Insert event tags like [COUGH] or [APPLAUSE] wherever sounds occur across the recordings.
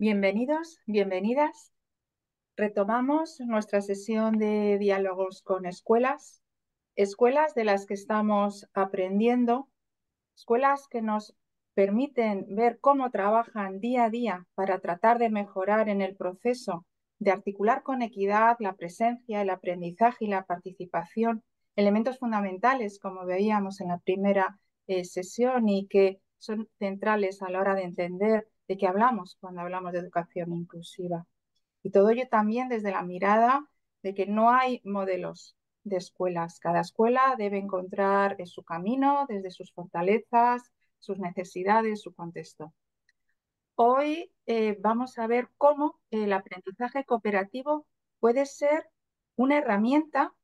Bienvenidos, bienvenidas. Retomamos nuestra sesión de diálogos con escuelas, escuelas de las que estamos aprendiendo, escuelas que nos permiten ver cómo trabajan día a día para tratar de mejorar en el proceso de articular con equidad la presencia, el aprendizaje y la participación, elementos fundamentales como veíamos en la primera eh, sesión y que son centrales a la hora de entender de qué hablamos cuando hablamos de educación inclusiva. Y todo ello también desde la mirada de que no hay modelos de escuelas. Cada escuela debe encontrar su camino desde sus fortalezas, sus necesidades, su contexto. Hoy eh, vamos a ver cómo el aprendizaje cooperativo puede ser una herramienta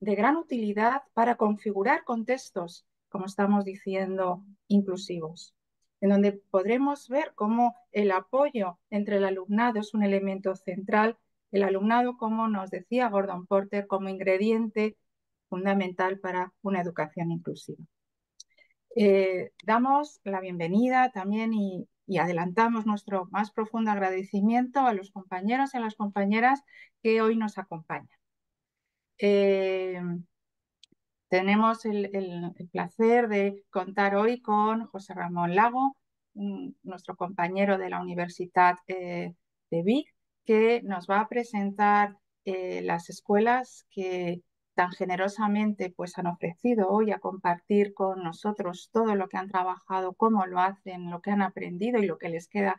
de gran utilidad para configurar contextos, como estamos diciendo, inclusivos en donde podremos ver cómo el apoyo entre el alumnado es un elemento central, el alumnado, como nos decía Gordon Porter, como ingrediente fundamental para una educación inclusiva. Eh, damos la bienvenida también y, adelantamos nuestro más profundo agradecimiento a los compañeros y a las compañeras que hoy nos acompañan. Eh, tenemos el, placer de contar hoy con José Ramón Lago, nuestro compañero de la Universidad eh, de Vic, que nos va a presentar eh, las escuelas que tan generosamente pues, han ofrecido hoy a compartir con nosotros todo lo que han trabajado, cómo lo hacen, lo que han aprendido y lo que les queda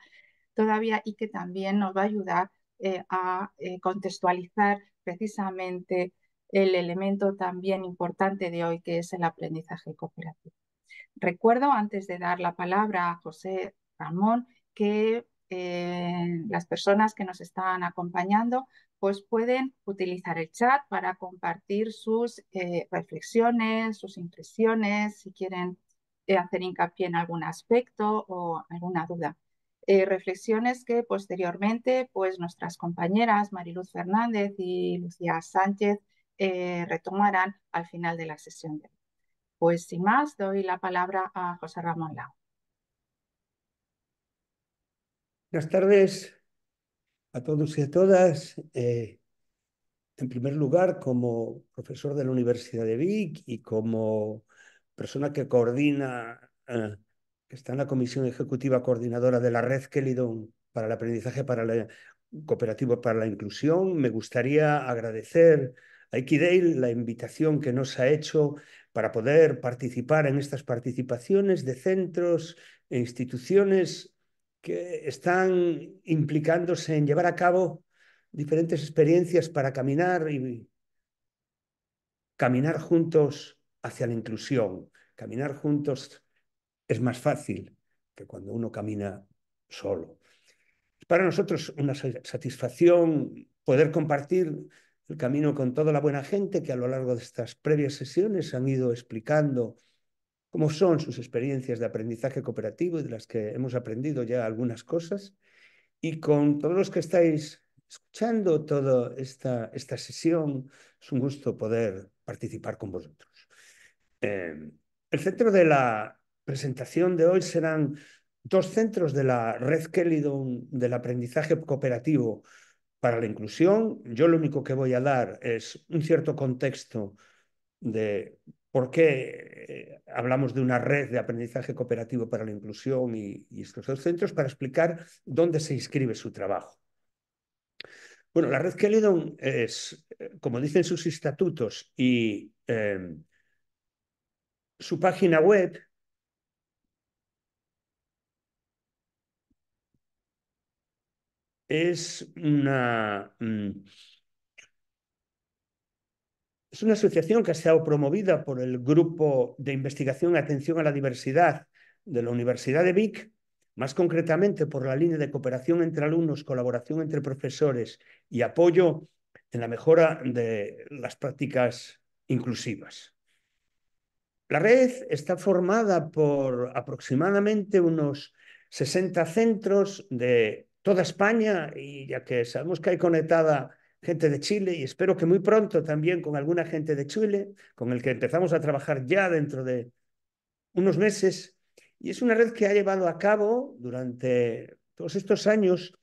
todavía y que también nos va a ayudar eh, a contextualizar precisamente el elemento también importante de hoy, que es el aprendizaje cooperativo. Recuerdo, antes de dar la palabra a José Ramón, que eh, las personas que nos están acompañando pues pueden utilizar el chat para compartir sus eh, reflexiones, sus impresiones, si quieren eh, hacer hincapié en algún aspecto o alguna duda. reflexiones que posteriormente pues nuestras compañeras Mariluz Fernández y Lucía Sánchez eh, retomarán al final de la sesión Pues sin más, doy la palabra a José Ramón Lau. Buenas tardes a todos y a todas. Eh, en primer lugar, como profesor de la Universidad de Vic y como persona que coordina, eh, que está en la Comisión Ejecutiva Coordinadora de la Red Kelidon para el Aprendizaje para la cooperativo para la Inclusión, me gustaría agradecer Aikidei, la invitación que nos ha hecho para poder participar en estas participaciones de centros e instituciones que están implicándose en llevar a cabo diferentes experiencias para caminar y caminar juntos hacia la inclusión. Caminar juntos es más fácil que cuando uno camina solo. Es para nosotros una satisfacción poder compartir el camino con toda la buena gente que a lo largo de estas previas sesiones han ido explicando cómo son sus experiencias de aprendizaje cooperativo y de las que hemos aprendido ya algunas cosas. Y con todos los que estáis escuchando toda esta, esta sesión, es un gusto poder participar con vosotros. Em, el centro de la presentación de hoy serán dos centros de la red Kelidon del aprendizaje cooperativo para la inclusión. Yo lo único que voy a dar es un cierto contexto de por qué eh, hablamos de una red de aprendizaje cooperativo para la inclusión y, estos dos centros para explicar dónde se inscribe su trabajo. Bueno, la red Kelidon es, eh, como dicen sus estatutos y eh, su página web, es una, mm, es una asociación que ha sido promovida por el Grupo de Investigación y Atención a la Diversidad de la Universidad de Vic, más concretamente por la línea de cooperación entre alumnos, colaboración entre profesores y apoyo en la mejora de las prácticas inclusivas. La red está formada por aproximadamente unos 60 centros de toda España y ya que sabemos que hay conectada gente de Chile y espero que muy pronto también con alguna gente de Chile, con el que empezamos a trabajar ya dentro de unos meses. Y es una red que ha llevado a cabo durante todos estos años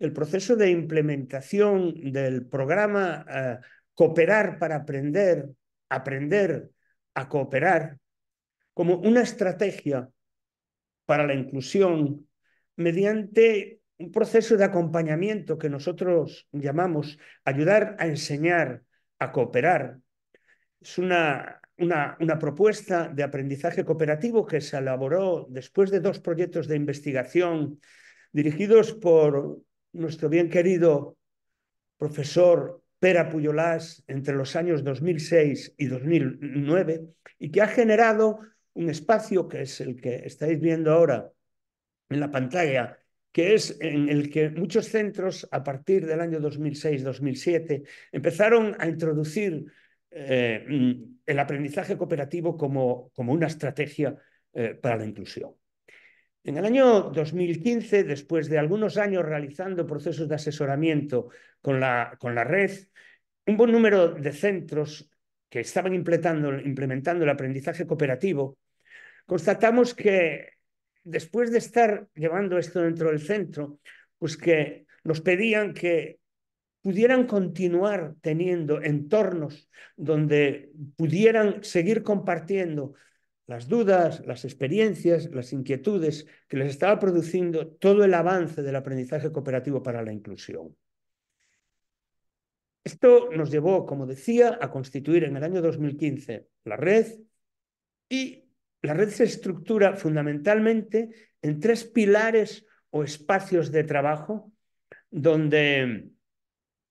el proceso de implementación del programa eh, Cooperar para Aprender, Aprender a Cooperar, como una estrategia para la inclusión mediante un proceso de acompañamiento que nosotros llamamos ayudar a enseñar, a cooperar. Es una, una, una, propuesta de aprendizaje cooperativo que se elaboró después de dos proyectos de investigación dirigidos por nuestro bien querido profesor Pera Puyolás entre los años 2006 y 2009 y que ha generado un espacio que es el que estáis viendo ahora en la pantalla, que es en el que muchos centros a partir del año 2006-2007 empezaron a introducir eh, mm, el aprendizaje cooperativo como, como una estrategia eh, para la inclusión. En el año 2015, después de algunos años realizando procesos de asesoramiento con la, con la red, un buen número de centros que estaban implementando, implementando el aprendizaje cooperativo, constatamos que después de estar llevando esto dentro del centro, pues que nos pedían que pudieran continuar teniendo entornos donde pudieran seguir compartiendo las dudas, las experiencias, las inquietudes que les estaba produciendo todo el avance del aprendizaje cooperativo para la inclusión. Esto nos llevó, como decía, a constituir en el año 2015 la red y la red se estructura fundamentalmente en tres pilares o espacios de trabajo donde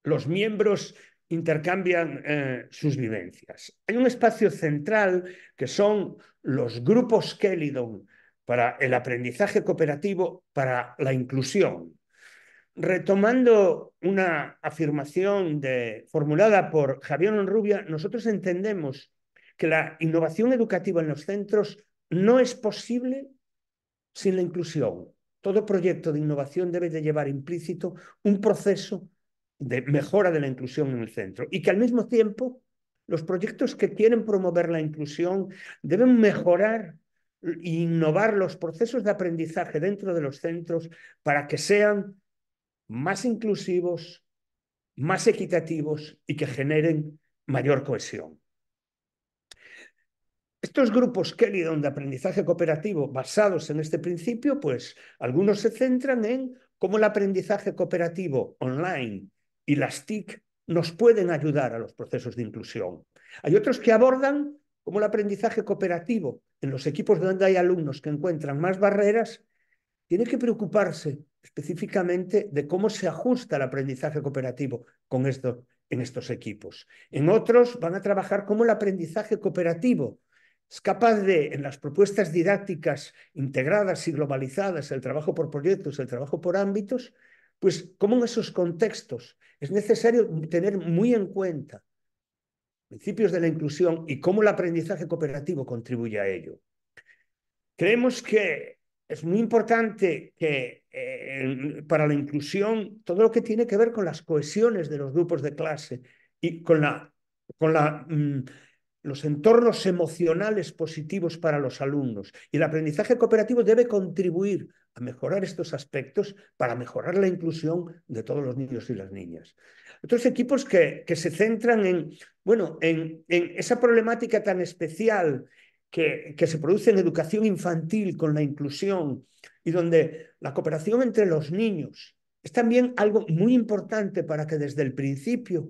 los miembros intercambian eh, sus vivencias. Hay un espacio central que son los grupos Kelidon para el aprendizaje cooperativo, para la inclusión. Retomando una afirmación formulada por Javier Onrubia, nosotros entendemos que la innovación educativa en los centros no es posible sin la inclusión. Todo proyecto de innovación debe de llevar implícito un proceso de mejora de la inclusión en el centro y que al mismo tiempo los proyectos que quieren promover la inclusión deben mejorar e innovar los procesos de aprendizaje dentro de los centros para que sean más inclusivos, más equitativos y que generen mayor cohesión. Estos grupos Kelly de aprendizaje cooperativo basados en este principio, pues algunos se centran en cómo el aprendizaje cooperativo online y las TIC nos pueden ayudar a los procesos de inclusión. Hay otros que abordan cómo el aprendizaje cooperativo en los equipos donde hay alumnos que encuentran más barreras, tiene que preocuparse específicamente de cómo se ajusta el aprendizaje cooperativo con esto, en estos equipos. En otros van a trabajar cómo el aprendizaje cooperativo es capaz de, en las propuestas didácticas integradas y globalizadas, el trabajo por proyectos, el trabajo por ámbitos, pues cómo en esos contextos es necesario tener muy en cuenta principios de la inclusión y cómo el aprendizaje cooperativo contribuye a ello. Creemos que es muy importante que eh, para la inclusión todo lo que tiene que ver con las cohesiones de los grupos de clase y con la, con la mm, los entornos emocionales positivos para los alumnos. Y el aprendizaje cooperativo debe contribuir a mejorar estos aspectos para mejorar la inclusión de todos los niños y las niñas. Otros equipos que, que se centran en, bueno, en, esa problemática tan especial que, que, se produce en educación infantil con la inclusión y donde la cooperación entre los niños es también algo muy importante para que desde el principio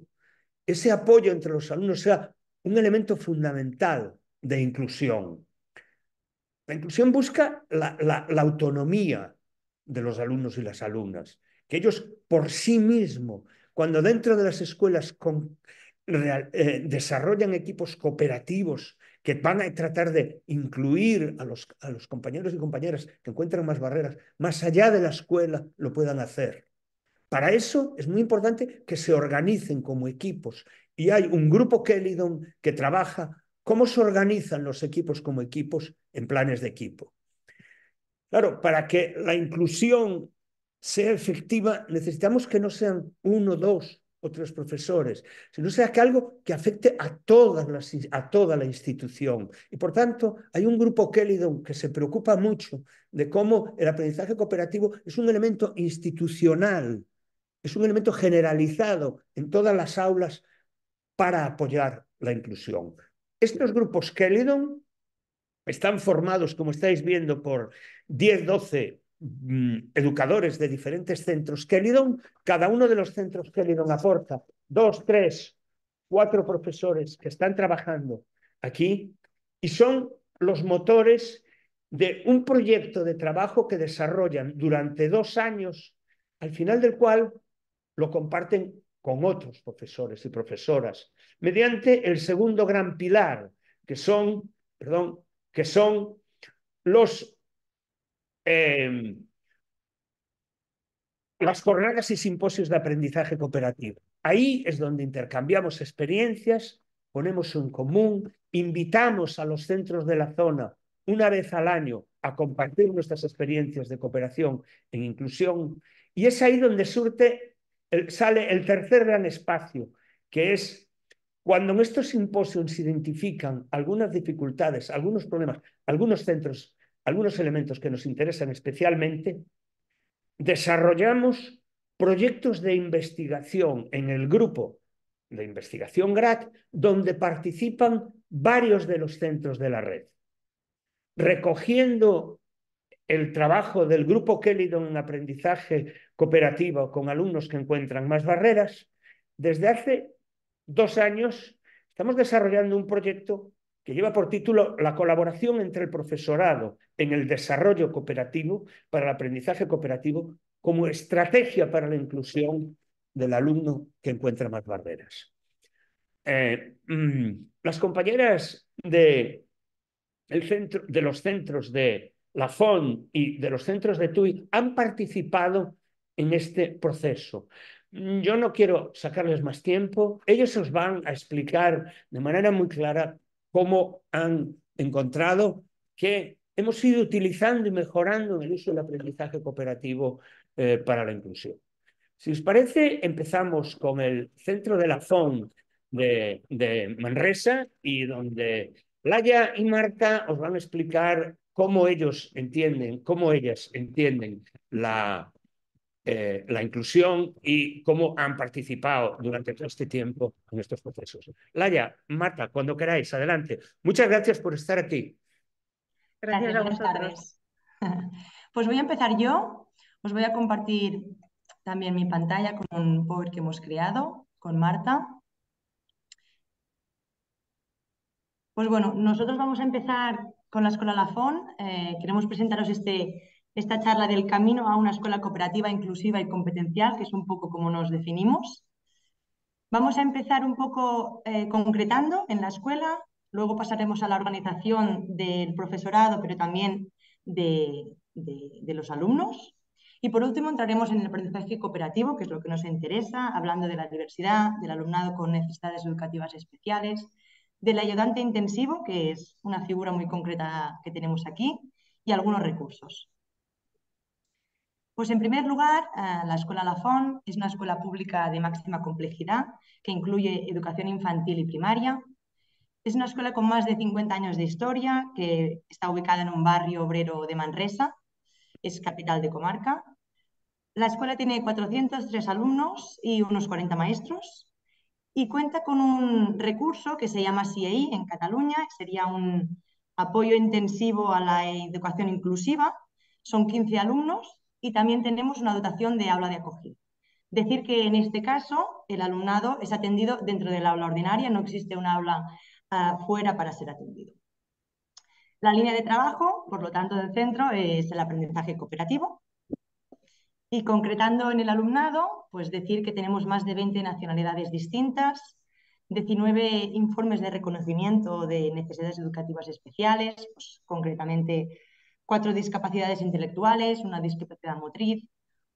ese apoyo entre los alumnos sea un elemento fundamental de inclusión. La inclusión busca la, autonomía de los alumnos y las alumnas, que ellos por sí mismos, cuando dentro de las escuelas eh, desarrollan equipos cooperativos que van a tratar de incluir a los compañeros y compañeras que encuentran más barreras, más allá de la escuela, lo puedan hacer. Para eso es muy importante que se organicen como equipos. Y hay un grupo Kelidon que trabaja cómo se organizan los equipos como equipos en planes de equipo. Claro, para que la inclusión sea efectiva, necesitamos que no sean uno, dos o tres profesores, sino sea que algo que afecte a, todas a toda la institución. Y por tanto, hay un grupo Kelidon que se preocupa mucho de cómo el aprendizaje cooperativo es un elemento institucional es un elemento generalizado en todas las aulas para apoyar la inclusión. Estos grupos Kelidon están formados, como estáis viendo, por 10, 12 mm, educadores de diferentes centros Kelidon. Cada uno de los centros Kelidon aporta dos, tres, cuatro profesores que están trabajando aquí y son los motores de un proyecto de trabajo que desarrollan durante dos años, al final del cual lo comparten con otros profesores y profesoras, mediante el segundo gran pilar, que son, perdón, que son los, em, las jornadas y simposios de aprendizaje cooperativo. Ahí es donde intercambiamos experiencias, ponemos en común, invitamos a los centros de la zona una vez al año a compartir nuestras experiencias de cooperación en inclusión y es ahí donde surte sale el tercer gran espacio, que es cuando en estos simposios se identifican algunas dificultades, algunos problemas, algunos centros, algunos elementos que nos interesan especialmente, desarrollamos proyectos de investigación en el grupo de investigación GRAT, donde participan varios de los centros de la red, recogiendo el trabajo del grupo Kelidon en aprendizaje cooperativo con alumnos que encuentran más barreras, desde hace dos años estamos desarrollando un proyecto que lleva por título La colaboración entre el profesorado en el desarrollo cooperativo para el aprendizaje cooperativo como estrategia para la inclusión del alumno que encuentra más barreras. Eh, mm, las compañeras de, el centro, de los centros de la FON y de los centros de TUI han participado en este proceso. Mm, yo no quiero sacarles más tiempo. Ellos os van a explicar de manera muy clara cómo han encontrado que hemos ido utilizando y mejorando el uso del aprendizaje cooperativo eh, para la inclusión. Si os parece, empezamos con el centro de la FON de, de Manresa y donde Laya y Marta os van a explicar cómo ellos entienden, cómo ellas entienden la, eh, la inclusión y cómo han participado durante todo este tiempo en estos procesos. Laya, Marta, cuando queráis, adelante. Muchas gracias por estar aquí. Gracias, gracias a vosotros. [LAUGHS] Pues voy a empezar yo. Os voy a compartir también mi pantalla con un power que hemos creado con Marta. Pues bueno, nosotros vamos a empezar con la Escuela Lafón. Eh, queremos presentaros este, esta charla del camino a una escuela cooperativa inclusiva y competencial, que es un poco como nos definimos. Vamos a empezar un poco eh, concretando en la escuela, luego pasaremos a la organización del profesorado, pero también de los alumnos. Y por último entraremos en el aprendizaje cooperativo, que es lo que nos interesa, hablando de la diversidad, del alumnado con necesidades educativas especiales, del ayudante intensivo, que es una figura muy concreta que tenemos aquí, y algunos recursos. Pues en primer lugar, eh, la Escuela Lafon es una escuela pública de máxima complejidad que incluye educación infantil y primaria. Es una escuela con más de 50 años de historia que está ubicada en un barrio obrero de Manresa, es capital de comarca. La escuela tiene 403 alumnos y unos 40 maestros y cuenta con un recurso que se llama CIEI en Cataluña, que sería un apoyo intensivo a la educación inclusiva. Son 15 alumnos y también tenemos una dotación de aula de acogida. Decir que en este caso el alumnado es atendido dentro del aula ordinaria, no existe un aula ah, fuera para ser atendido. La línea de trabajo, por lo tanto, del centro es el aprendizaje cooperativo, y concretando en el alumnado, pues decir que tenemos más de 20 nacionalidades distintas, 19 informes de reconocimiento de necesidades educativas especiales, pues concretamente cuatro discapacidades intelectuales, una discapacidad motriz,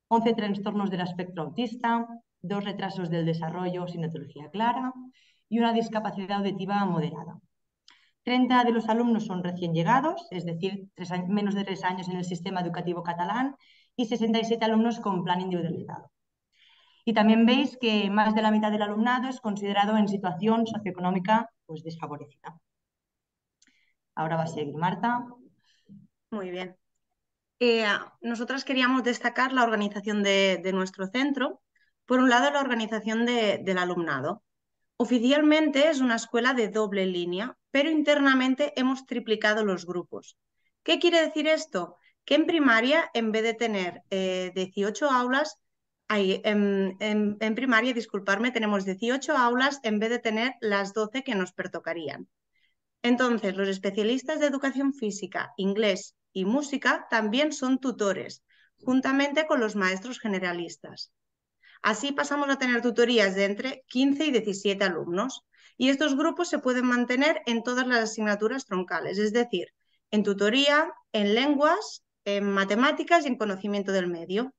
11 trastornos del espectro autista, dos retrasos del desarrollo sin etología clara y una discapacidad auditiva moderada. 30 de los alumnos son recién llegados, es decir, menos de tres años en el sistema educativo catalán y 67 alumnos con plan individualizado. Y también veis que más de la mitad del alumnado es considerado en situación socioeconómica pues, desfavorecida. Ahora va a seguir Marta. Muy bien. Eh, nosotras queríamos destacar la organización de, nuestro centro. Por un lado, la organización del alumnado. Oficialmente es una escuela de doble línea, pero internamente hemos triplicado los grupos. ¿Qué quiere decir esto? que en primaria, en vez de tener 18 eh, aulas, hay, en, primaria, disculparme, tenemos 18 aulas en vez de tener las 12 que nos pertocarían. Entonces, los especialistas de educación física, inglés y música también son tutores, juntamente con los maestros generalistas. Así pasamos a tener tutorías de entre 15 y 17 alumnos y estos grupos se pueden mantener en todas las asignaturas troncales, es decir, en tutoría, en lenguas, en matemáticas y en conocimiento del medio.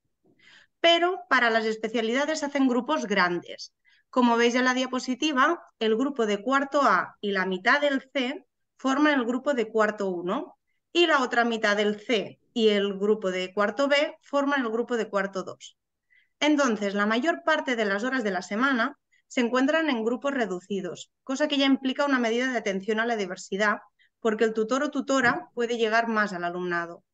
Pero para las especialidades hacen grupos grandes. Como veis en la diapositiva, el grupo de cuarto A y la mitad del C forman el grupo de cuarto 1 y la otra mitad del C y el grupo de cuarto B forman el grupo de cuarto 2. Entonces, la mayor parte de las horas de la semana se encuentran en grupos reducidos, cosa que ya implica una medida de atención a la diversidad, porque el tutor o tutora puede llegar más al alumnado.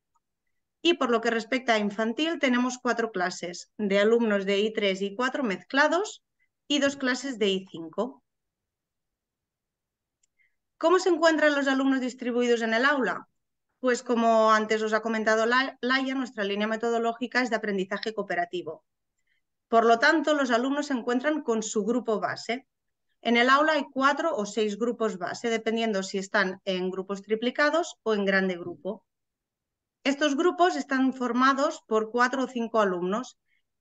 Y por lo que respecta a infantil, tenemos cuatro clases de alumnos de I3 y I4 mezclados y dos clases de I5. ¿Cómo se encuentran los alumnos distribuidos en el aula? Pues como antes os ha comentado Laia, nuestra línea metodológica es de aprendizaje cooperativo. Por lo tanto, los alumnos se encuentran con su grupo base. En el aula hay cuatro o seis grupos base, dependiendo si están en grupos triplicados o en grande grupo. Estos grupos están formados por cuatro o cinco alumnos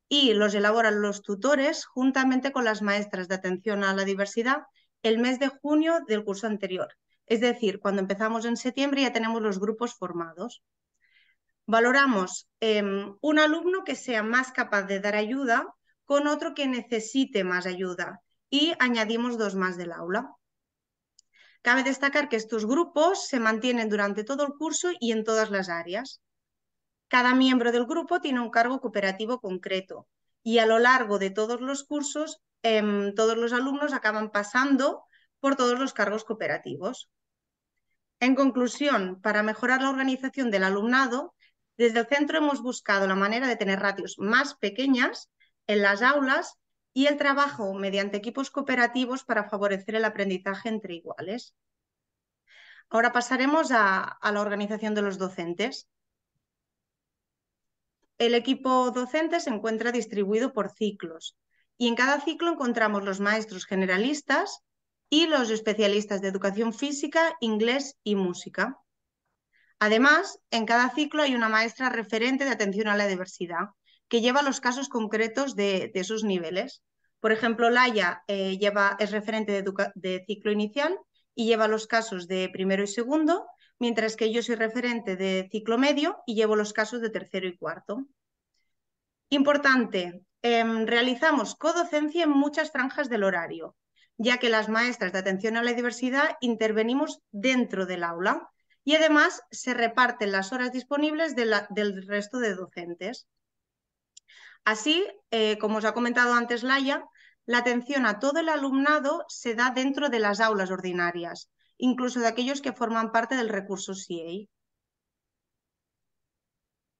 y los elaboran los tutores juntamente con las maestras de atención a la diversidad el mes de junio del curso anterior. Es decir, cuando empezamos en septiembre ya tenemos los grupos formados. Valoramos em, un alumno que sea más capaz de dar ayuda con otro que necesite más ayuda y añadimos dos más del aula. Cabe destacar que estos grupos se mantienen durante todo el curso y en todas las áreas. Cada miembro del grupo tiene un cargo cooperativo concreto y a lo largo de todos los cursos, em, todos los alumnos acaban pasando por todos los cargos cooperativos. En conclusión, para mejorar la organización del alumnado, desde el centro hemos buscado la manera de tener ratios más pequeñas en las aulas y el trabajo mediante equipos cooperativos para favorecer el aprendizaje entre iguales. Ahora pasaremos a, la organización de los docentes. El equipo docente se encuentra distribuido por ciclos y en cada ciclo encontramos los maestros generalistas y los especialistas de educación física, inglés y música. Además, en cada ciclo hay una maestra referente de atención a la diversidad que lleva los casos concretos de, esos niveles. Por ejemplo, Laia eh, es referente de, ciclo inicial y lleva los casos de primero y segundo, mientras que yo soy referente de ciclo medio y llevo los casos de tercero y cuarto. Importante, em, realizamos codocencia en muchas franjas del horario, ya que las maestras de atención a la diversidad intervenimos dentro del aula y además se reparten las horas disponibles del resto de docentes. Así, eh, como os ha comentado antes Laia, la atención a todo el alumnado se da dentro de las aulas ordinarias, incluso de aquellos que forman parte del recurso CIEI.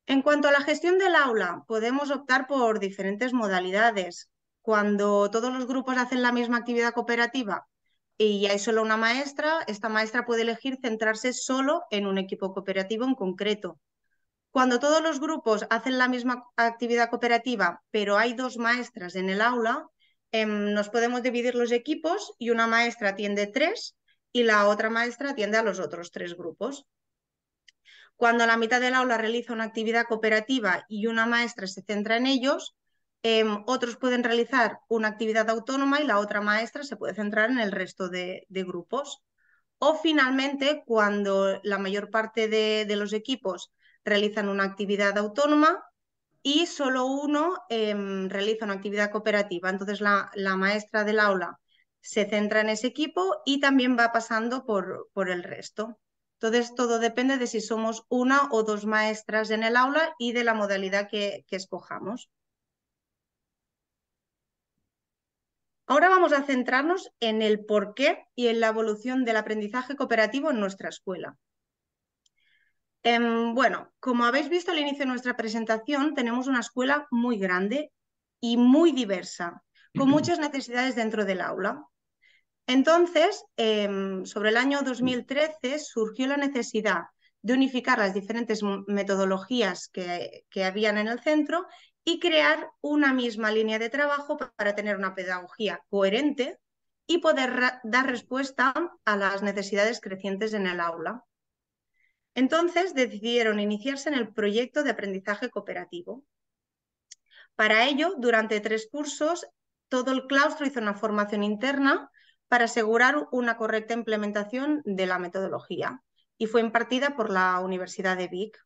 En cuanto a la gestión del aula, podemos optar por diferentes modalidades. Cuando todos los grupos hacen la misma actividad cooperativa y hay solo una maestra, esta maestra puede elegir centrarse solo en un equipo cooperativo en concreto cuando todos los grupos hacen la misma actividad cooperativa, pero hay dos maestras en el aula, em, nos podemos dividir los equipos y una maestra atiende tres y la otra maestra atiende a los otros tres grupos. Cuando la mitad del aula realiza una actividad cooperativa y una maestra se centra en ellos, em, otros pueden realizar una actividad autónoma y la otra maestra se puede centrar en el resto de, grupos. O finalmente, cuando la mayor parte de los equipos realizan una actividad autónoma y solo uno em, realiza una actividad cooperativa. Entonces la, maestra del aula se centra en ese equipo y también va pasando por, el resto. Entonces todo depende de si somos una o dos maestras en el aula y de la modalidad que, que escojamos. Ahora vamos a centrarnos en el porqué y en la evolución del aprendizaje cooperativo en nuestra escuela. Em, bueno, como habéis visto al inicio de nuestra presentación, tenemos una escuela muy grande y muy diversa, con muchas necesidades dentro del aula. Entonces, em, sobre el año 2013 surgió la necesidad de unificar las diferentes metodologías que, que habían en el centro y crear una misma línea de trabajo para tener una pedagogía coherente y poder dar respuesta a las necesidades crecientes en el aula. Entonces decidieron iniciarse en el proyecto de aprendizaje cooperativo. Para ello, durante tres cursos, todo el claustro hizo una formación interna para asegurar una correcta implementación de la metodología y fue impartida por la Universidad de Vic.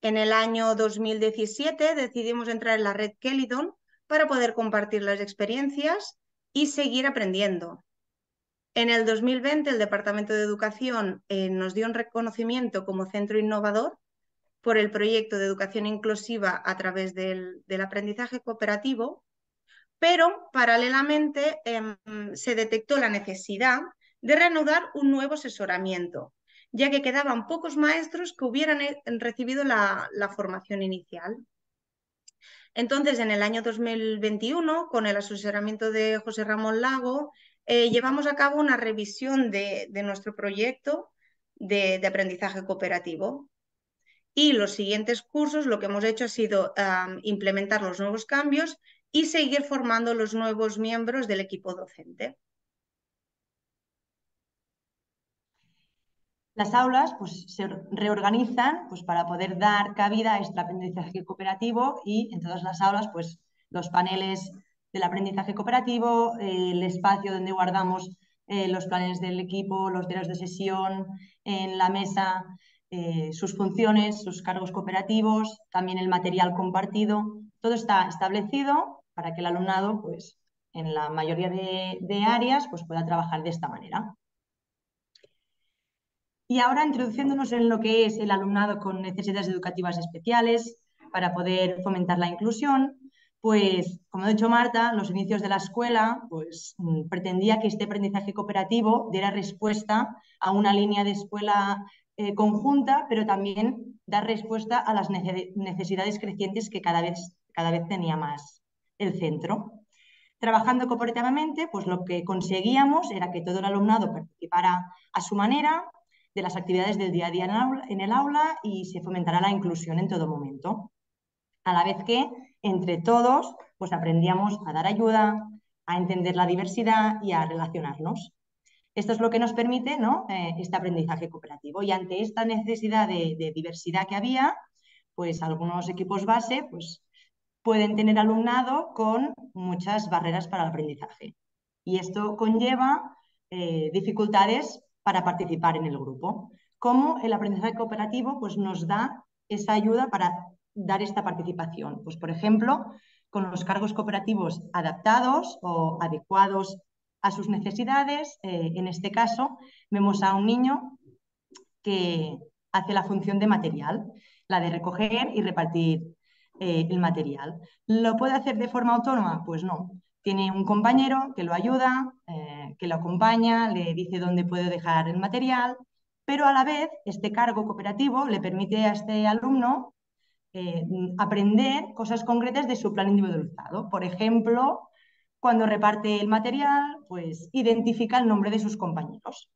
En el año 2017 decidimos entrar en la red Kelidon para poder compartir las experiencias y seguir aprendiendo. En el 2020 el Departamento de Educación eh, nos dio un reconocimiento como centro innovador por el proyecto de educación inclusiva a través del, aprendizaje cooperativo, pero paralelamente em, se detectó la necesidad de reanudar un nuevo asesoramiento, ya que quedaban pocos maestros que hubieran eh, recibido la, la formación inicial. Entonces, en el año 2021, con el asesoramiento de José Ramón Lago, eh, llevamos a cabo una revisión de, nuestro proyecto de, aprendizaje cooperativo. Y los siguientes cursos lo que hemos hecho ha sido implementar los nuevos cambios y seguir formando los nuevos miembros del equipo docente. Las aulas pues, se reorganizan pues, para poder dar cabida a este aprendizaje cooperativo y en todas las aulas pues, los paneles del aprendizaje cooperativo, el espacio donde guardamos eh, los planes del equipo, los diarios de sesión, en la mesa, eh, sus funciones, sus cargos cooperativos, también el material compartido. Todo está establecido para que el alumnado, pues, en la mayoría de, de áreas, pues, pueda trabajar de esta manera. Y ahora introduciéndonos en lo que es el alumnado con necesidades educativas especiales para poder fomentar la inclusión, pues, como ha dicho Marta, los inicios de la escuela, pues mm, pretendía que este aprendizaje cooperativo diera respuesta a una línea de escuela eh, conjunta, pero también dar respuesta a las necesidades crecientes que cada vez, cada vez tenía más el centro. Trabajando cooperativamente, pues lo que conseguíamos era que todo el alumnado participara a su manera de las actividades del día a día en el aula y se fomentara la inclusión en todo momento. A la vez que entre todos, pues aprendíamos a dar ayuda, a entender la diversidad y a relacionarnos. Esto es lo que nos permite ¿no? Eh, este aprendizaje cooperativo. Y ante esta necesidad de, diversidad que había, pues algunos equipos base pues, pueden tener alumnado con muchas barreras para el aprendizaje. Y esto conlleva eh, dificultades para participar en el grupo. ¿Cómo el aprendizaje cooperativo pues, nos da esa ayuda para dar esta participación? Pues, por ejemplo, con los cargos cooperativos adaptados o adecuados a sus necesidades. Eh, en este caso, vemos a un niño que hace la función de material, la de recoger y repartir eh, el material. ¿Lo puede hacer de forma autónoma? Pues no. Tiene un compañero que lo ayuda, eh, que lo acompaña, le dice dónde puede dejar el material, pero a la vez este cargo cooperativo le permite a este alumno eh, aprender cosas concretas de su plan individualizado. Por ejemplo, cuando reparte el material, pues identifica el nombre de sus compañeros.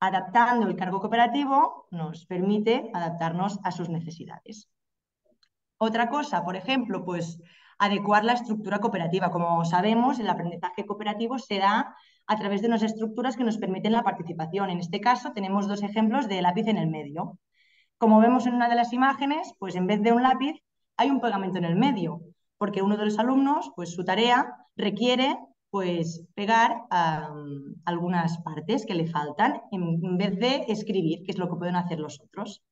Adaptando el cargo cooperativo nos permite adaptarnos a sus necesidades. Otra cosa, por ejemplo, pues adecuar la estructura cooperativa. Como sabemos, el aprendizaje cooperativo se da a través de unas estructuras que nos permiten la participación. En este caso, tenemos dos ejemplos de lápiz en el medio. Como vemos en una de las imágenes, pues en vez de un lápiz hay un pegamento en el medio, porque uno de los alumnos, pues su tarea requiere pues pegar algunas partes que le faltan en vez de escribir, que es lo que pueden hacer los otros.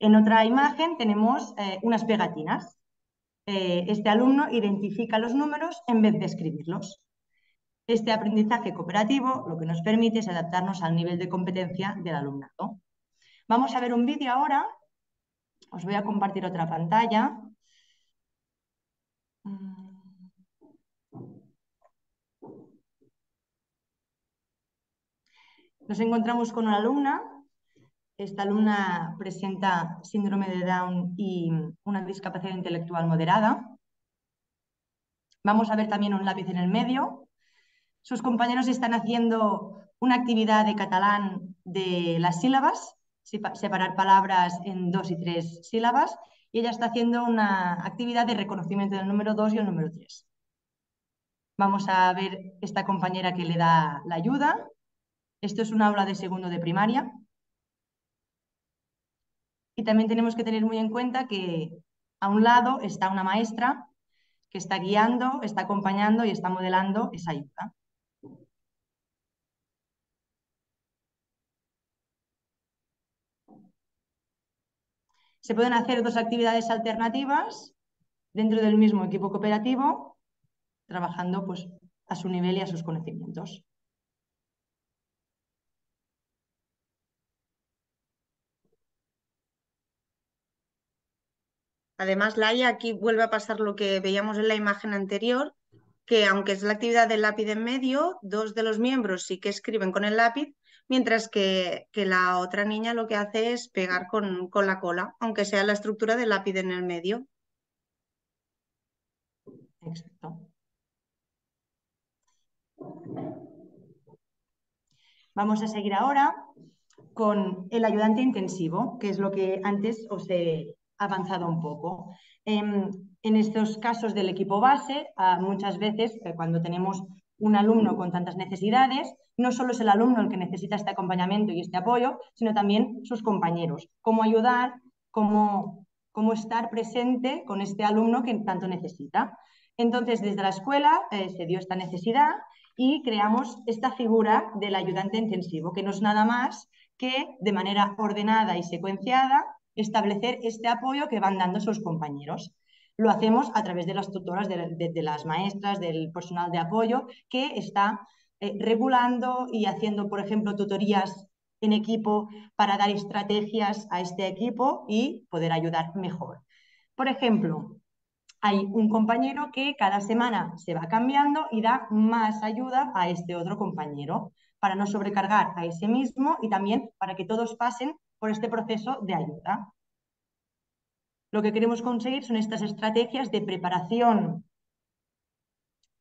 En otra imagen tenemos eh, unas pegatinas. Eh, este alumno identifica los números en vez de escribirlos. Este aprendizaje cooperativo lo que nos permite es adaptarnos al nivel de competencia del alumnado. Vamos a ver un vídeo ahora. Os voy a compartir otra pantalla. Mm. Nos encontramos con una alumna. Esta alumna presenta síndrome de Down y una discapacidad intelectual moderada. Vamos a ver también un lápiz en el medio. Sus compañeros están haciendo una actividad de catalán de las sílabas separar palabras en dos y tres sílabas y ella está haciendo una actividad de reconocimiento del número dos y el número tres. Vamos a ver esta compañera que le da la ayuda. Esto es un aula de segundo de primaria. Y también tenemos que tener muy en cuenta que a un lado está una maestra que está guiando, está acompañando y está modelando esa ayuda. Se pueden hacer dos actividades alternativas dentro del mismo equipo cooperativo, trabajando pues, a su nivel y a sus conocimientos. Además, Laia, aquí vuelve a pasar lo que veíamos en la imagen anterior, que aunque es la actividad del lápiz en medio, dos de los miembros sí que escriben con el lápiz, mientras que, la otra niña lo que hace es pegar con, la cola, aunque sea la estructura del lápiz en el medio. Exacto. Vamos a seguir ahora con el ayudante intensivo, que es lo que antes os he avanzado un poco. Em, en estos casos del equipo base, ah, muchas veces eh, cuando tenemos un alumno con tantas necesidades, no solo es el alumno el que necesita este acompañamiento y este apoyo, sino también sus compañeros. Cómo ayudar, cómo, cómo estar presente con este alumno que tanto necesita. Entonces, desde la escuela eh, se dio esta necesidad y creamos esta figura del ayudante intensivo, que no es nada más que, de manera ordenada y secuenciada, establecer este apoyo que van dando sus compañeros. Lo hacemos a través de las tutoras, de las maestras, del personal de apoyo que está eh, regulando y haciendo, por ejemplo, tutorías en equipo para dar estrategias a este equipo y poder ayudar mejor. Por ejemplo, hay un compañero que cada semana se va cambiando y da más ayuda a este otro compañero para no sobrecargar a ese mismo y también para que todos pasen por este proceso de ayuda. Lo que queremos conseguir son estas estrategias de preparación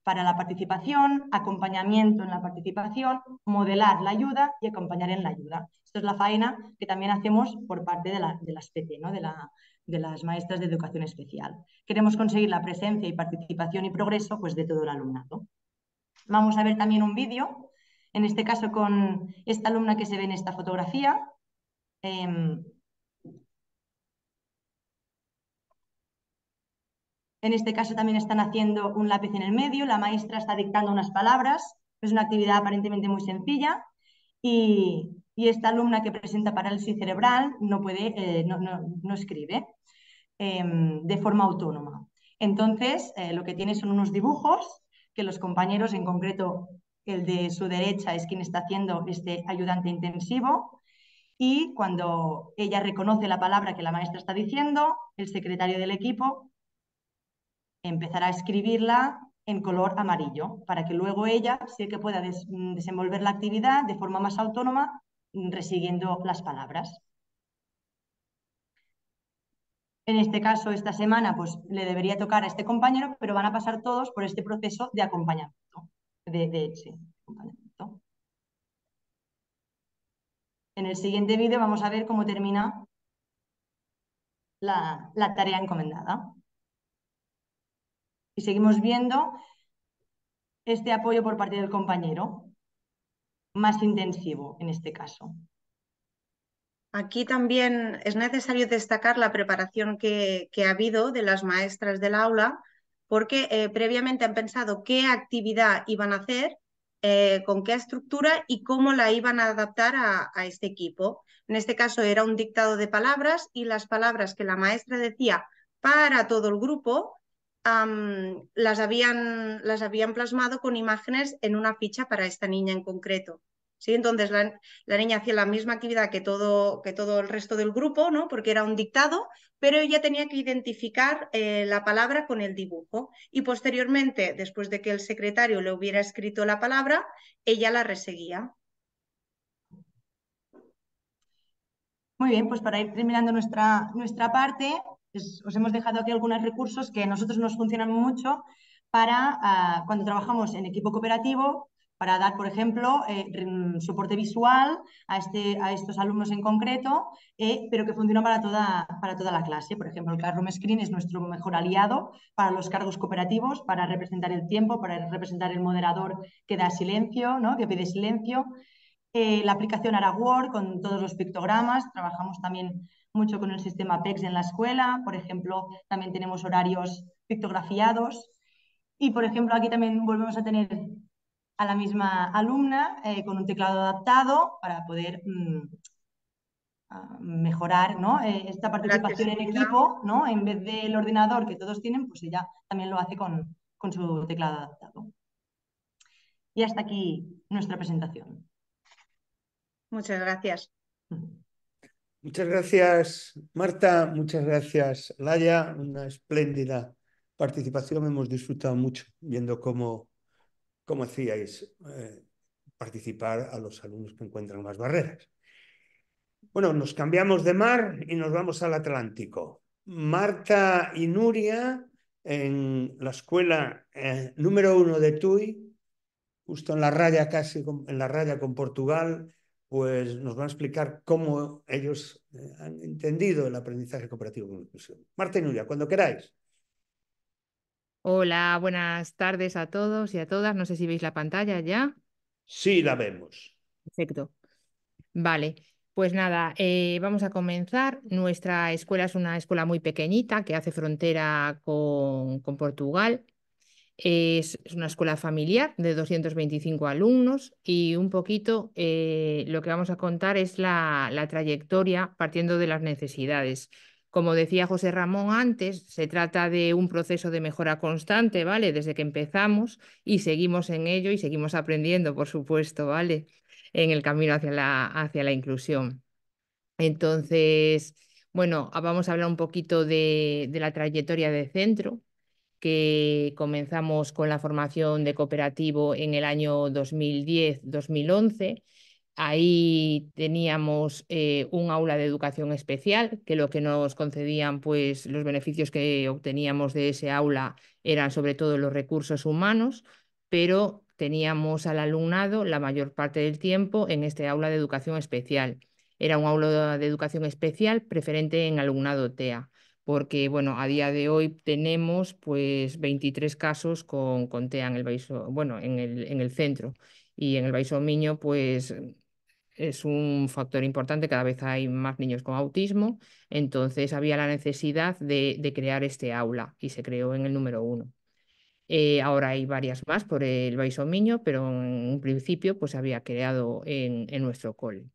para la participación, acompañamiento en la participación, modelar la ayuda y acompañar en la ayuda. Esto es la faena que también hacemos por parte de, las PT, de, las maestras de educación especial. Queremos conseguir la presencia y participación y progreso pues, de todo el alumnado. Vamos a ver también un vídeo, en este caso con esta alumna que se ve en esta fotografía. Em, En este caso también están haciendo un lápiz en el medio, la maestra está dictando unas palabras, es una actividad aparentemente muy sencilla y, esta alumna que presenta parálisis cerebral no, puede, eh, no, escribe em, de forma autónoma. Entonces, eh, lo que tiene son unos dibujos que los compañeros, en concreto el de su derecha es quien está haciendo este ayudante intensivo, y cuando ella reconoce la palabra que la maestra está diciendo, el secretario del equipo empezar a escribirla en color amarillo, para que luego ella sí que pueda mm, desenvolver la actividad de forma más autónoma, mm, resiguiendo las palabras. En este caso, esta semana, pues le debería tocar a este compañero, pero van a pasar todos por este proceso de acompañamiento. De, En el siguiente vídeo vamos a ver cómo termina la tarea encomendada y seguimos viendo este apoyo por parte del compañero, más intensivo en este caso. Aquí también es necesario destacar la preparación que, ha habido de las maestras del aula, porque eh, previamente han pensado qué actividad iban a hacer, eh, con qué estructura y cómo la iban a adaptar a este equipo. En este caso era un dictado de palabras y las palabras que la maestra decía para todo el grupo las, habían, las habían plasmado con imágenes en una ficha para esta niña en concreto. ¿sí? Entonces la, niña hacía la misma actividad que todo, que todo el resto del grupo, ¿no? porque era un dictado, pero ella tenía que identificar eh, la palabra con el dibujo. Y posteriormente, después de que el secretario le hubiera escrito la palabra, ella la reseguía. Muy bien, pues para ir terminando nuestra, nuestra parte, pues, os hemos dejado aquí algunos recursos que a nosotros nos funcionan mucho para ah, cuando trabajamos en equipo cooperativo, para dar, por ejemplo, eh, mm, soporte visual a, este, a estos alumnos en concreto, eh, pero que funciona para toda, para toda la clase. Por ejemplo, el Classroom Screen es nuestro mejor aliado para los cargos cooperativos, para representar el tiempo, para representar el moderador que da silencio, que pide silencio. Eh, la aplicación AraWord con todos los pictogramas, trabajamos también mucho con el sistema PEX en la escuela, por ejemplo, también tenemos horarios pictografiados y, por ejemplo, aquí también volvemos a tener a la misma alumna eh, con un teclado adaptado para poder mm, ah, mejorar ¿no? Eh, esta participación en equipo, ¿no? en vez del ordenador que todos tienen, pues ella también lo hace con, con su teclado adaptado. Y hasta aquí nuestra presentación. Muchas gracias. Mm. Muchas gracias, Marta. Muchas gracias, Laia. Una espléndida participación. Hemos disfrutado mucho viendo cómo, cómo hacíais eh, participar a los alumnos que encuentran más barreras. Bueno, nos cambiamos de mar y nos vamos al Atlántico. Marta y Nuria en la escuela eh, número uno de TUI, justo en la raya casi, en la raya con Portugal, pues nos van a explicar cómo ellos eh, han entendido el aprendizaje cooperativo con inclusión. Marta y cuando queráis. Hola, buenas tardes a todos y a todas. No sé si veis la pantalla ya. Sí, la vemos. Perfecto. Vale, pues nada, eh, vamos a comenzar. Nuestra escuela es una escuela muy pequeñita que hace frontera con, con Portugal es, una escuela familiar de 225 alumnos y un poquito eh, lo que vamos a contar es la, la trayectoria partiendo de las necesidades. Como decía José Ramón antes, se trata de un proceso de mejora constante, ¿vale? Desde que empezamos y seguimos en ello y seguimos aprendiendo, por supuesto, ¿vale? En el camino hacia la, hacia la inclusión. Entonces, bueno, vamos a hablar un poquito de, de la trayectoria de centro, que comenzamos con la formación de cooperativo en el año 2010-2011. Ahí teníamos eh, un aula de educación especial, que lo que nos concedían, pues los beneficios que obteníamos de ese aula eran sobre todo los recursos humanos, pero teníamos al alumnado la mayor parte del tiempo en este aula de educación especial. Era un aula de educación especial preferente en alumnado TEA porque bueno, a día de hoy tenemos pues 23 casos con, con TEA en el bueno, en el, centro y en el Baiso Miño pues es un factor importante, cada vez hay más niños con autismo, entonces había la necesidad de, crear este aula y se creó en el número uno. Eh, ahora hay varias más por el Baiso Miño, pero en un principio pues había creado en, en nuestro cole.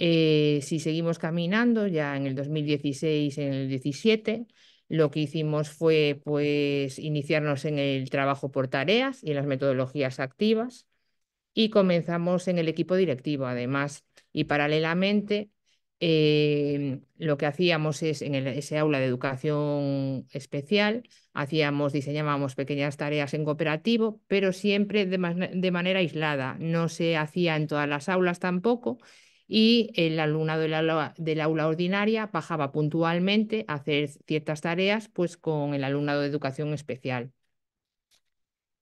Eh, si seguimos caminando, ya en el 2016, en el 17, lo que hicimos fue pues, iniciarnos en el trabajo por tareas y en las metodologías activas y comenzamos en el equipo directivo además. Y paralelamente eh, lo que hacíamos es en ese aula de educación especial, hacíamos, diseñábamos pequeñas tareas en cooperativo, pero siempre de manera aislada. No se hacía en todas las aulas tampoco y el alumnado del aula, ordinaria bajaba puntualmente a hacer ciertas tareas pues, con el alumnado de educación especial.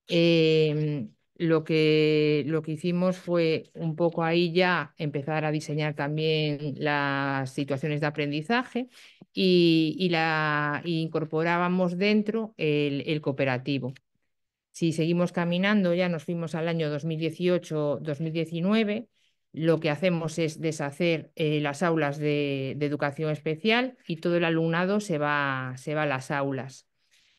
Em, lo que, lo que hicimos fue un poco ahí ya empezar a diseñar también las situaciones de aprendizaje y, la incorporábamos dentro el, el, cooperativo. Si seguimos caminando, ya nos fuimos al año 2018-2019 lo que hacemos es deshacer eh, las aulas de, educación especial y todo el alumnado se va, se va a las aulas.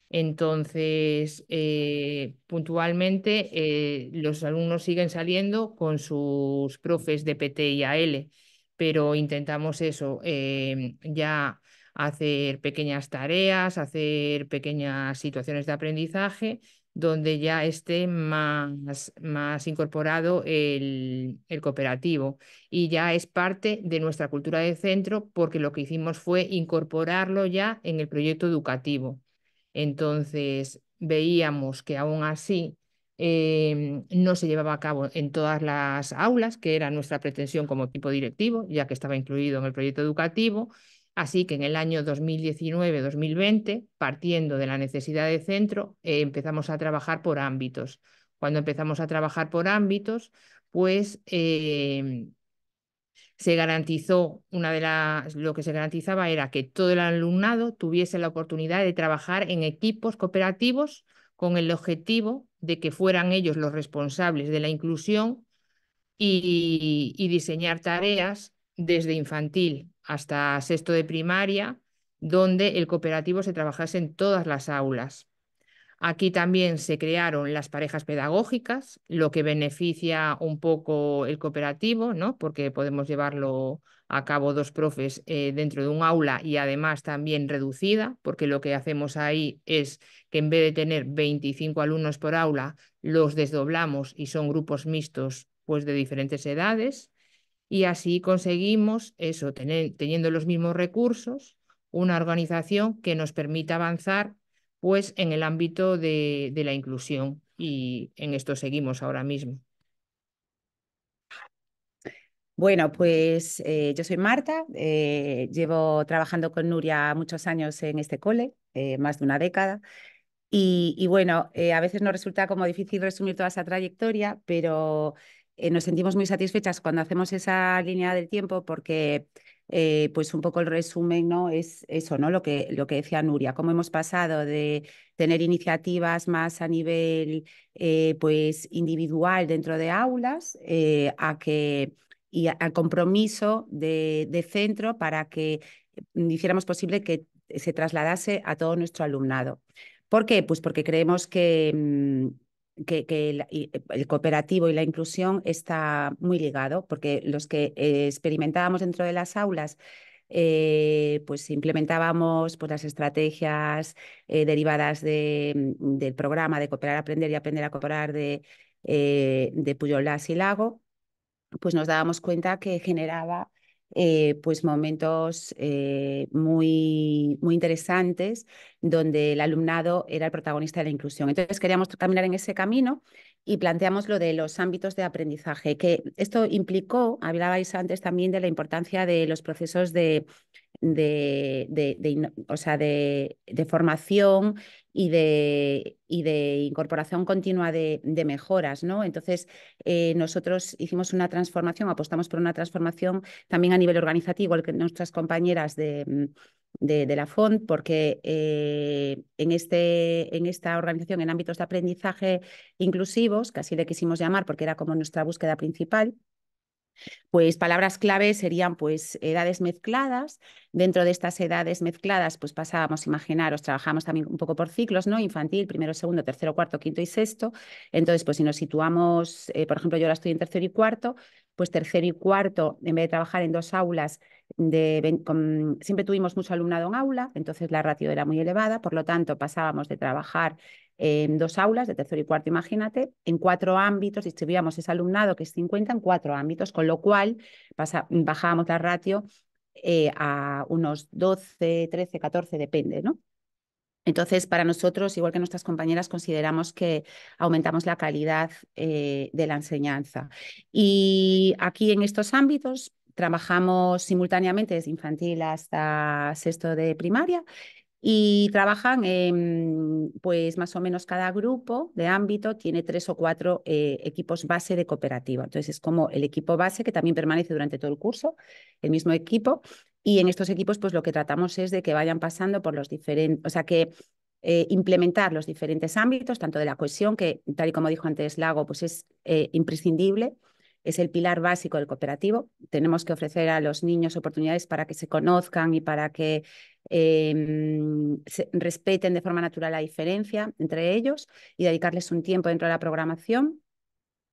Entonces, eh, puntualmente, eh, los alumnos siguen saliendo con sus profes de PT y AL, pero intentamos eso, ya hacer pequeñas tareas, hacer pequeñas situaciones de aprendizaje, donde ya esté más, incorporado el, cooperativo. Y ya es parte de nuestra cultura de centro porque lo que hicimos fue incorporarlo ya en el proyecto educativo. Entonces, veíamos que aún así em, no se llevaba a cabo en todas las aulas, que era nuestra pretensión como equipo directivo, ya que estaba incluido en el proyecto educativo, Así que en el año 2019-2020, partiendo de la necesidad de centro, eh, empezamos a trabajar por ámbitos. Cuando empezamos a trabajar por ámbitos, pues em, se garantizó, una de las, lo que se garantizaba era que todo el alumnado tuviese la oportunidad de trabajar en equipos cooperativos con el objetivo de que fueran ellos los responsables de la inclusión y diseñar tareas desde infantil hasta sexto de primaria, donde el cooperativo se trabajase en todas las aulas. Aquí también se crearon las parejas pedagógicas, lo que beneficia un poco el cooperativo, ¿no? porque podemos llevarlo a cabo dos profes eh, dentro de un aula y además también reducida, porque lo que hacemos ahí es que en vez de tener 25 alumnos por aula, los desdoblamos y son grupos mixtos pues, de diferentes edades. Y así conseguimos eso, teniendo los mismos recursos, una organización que nos permita avanzar pues, en el ámbito de, la inclusión. Y en esto seguimos ahora mismo. Bueno, pues eh, yo soy Marta, eh, llevo trabajando con Nuria muchos años en este cole, eh, más de una década, y, y bueno, a veces nos resulta como difícil resumir toda esa trayectoria, pero eh, nos sentimos muy satisfechas cuando hacemos esa línea del tiempo porque, eh, pues un poco el resumen, ¿no? Es eso, ¿no? Lo que, lo que decía Nuria, cómo hemos pasado de tener iniciativas más a nivel, eh, pues, individual dentro de aulas a que y al compromiso de, de centro para que hiciéramos posible que se trasladase a todo nuestro alumnado. ¿Por qué? Pues porque creemos que, mm, que, eh, el, cooperativo y la inclusión está muy ligado, porque los que eh, experimentábamos dentro de las aulas, eh, pues implementábamos pues, las estrategias derivadas de, mm, del programa de cooperar, aprender y aprender a cooperar de, de Puyolás y Lago, pues nos dábamos cuenta que generaba eh, pues momentos eh, muy, muy interesantes donde el alumnado era el protagonista de la inclusión. Entonces queríamos caminar en ese camino y planteamos lo de los ámbitos de aprendizaje, que esto implicó, hablabais antes también de la importancia de los procesos de de, o sea, de, formación y de, y de incorporación continua de, mejoras, ¿no? Entonces, eh, nosotros hicimos una transformación, apostamos por una transformación también a nivel organizativo, igual que nuestras compañeras de, mm, la FOND, porque eh, en, este, en esta organización, en ámbitos de aprendizaje inclusivos, que así le quisimos llamar porque era como nuestra búsqueda principal, pues palabras clave serían pues edades mezcladas. Dentro de estas edades mezcladas, pues pasábamos, imaginaros, trabajamos también un poco por ciclos, ¿no? Infantil, primero, segundo, tercero, cuarto, quinto y sexto. Entonces, pues si nos situamos, eh, por ejemplo, yo ahora estoy en tercero y cuarto, pues tercero y cuarto, en vez de trabajar en dos aulas, siempre tuvimos mucho alumnado en aula, entonces la ratio era muy elevada, por lo tanto pasábamos de trabajar en dos aulas, de tercero y cuarto, imagínate, en cuatro ámbitos, distribuíamos ese alumnado que es 50 en cuatro ámbitos, con lo cual bajábamos la ratio eh, a unos 12, 13, 14, depende, ¿no? Entonces, para nosotros, igual que nuestras compañeras, consideramos que aumentamos la calidad eh, de la enseñanza. Y aquí en estos ámbitos, trabajamos simultáneamente desde infantil hasta sexto de primaria y trabajan, en, pues más o menos cada grupo de ámbito tiene tres o cuatro eh, equipos base de cooperativa. Entonces es como el equipo base que también permanece durante todo el curso, el mismo equipo. Y en estos equipos, pues lo que tratamos es de que vayan pasando por los diferentes, o sea, que eh, implementar los diferentes ámbitos, tanto de la cohesión, que tal y como dijo antes Lago, pues es eh, imprescindible es el pilar básico del cooperativo. Tenemos que ofrecer a los niños oportunidades para que se conozcan y para que em, respeten de forma natural la diferencia entre ellos y dedicarles un tiempo dentro de la programación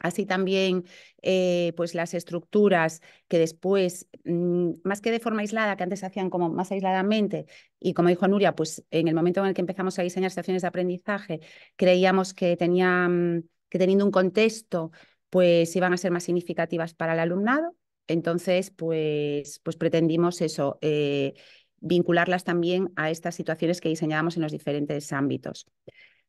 Así también, eh, pues las estructuras que después, mm, más que de forma aislada, que antes hacían como más aisladamente, y como dijo Nuria, pues en el momento en el que empezamos a diseñar estaciones de aprendizaje, creíamos que tenían, mm, que teniendo un contexto pues iban a ser más significativas para el alumnado. Entonces, pues, pues pretendimos eso, eh, vincularlas también a estas situaciones que diseñábamos en los diferentes ámbitos.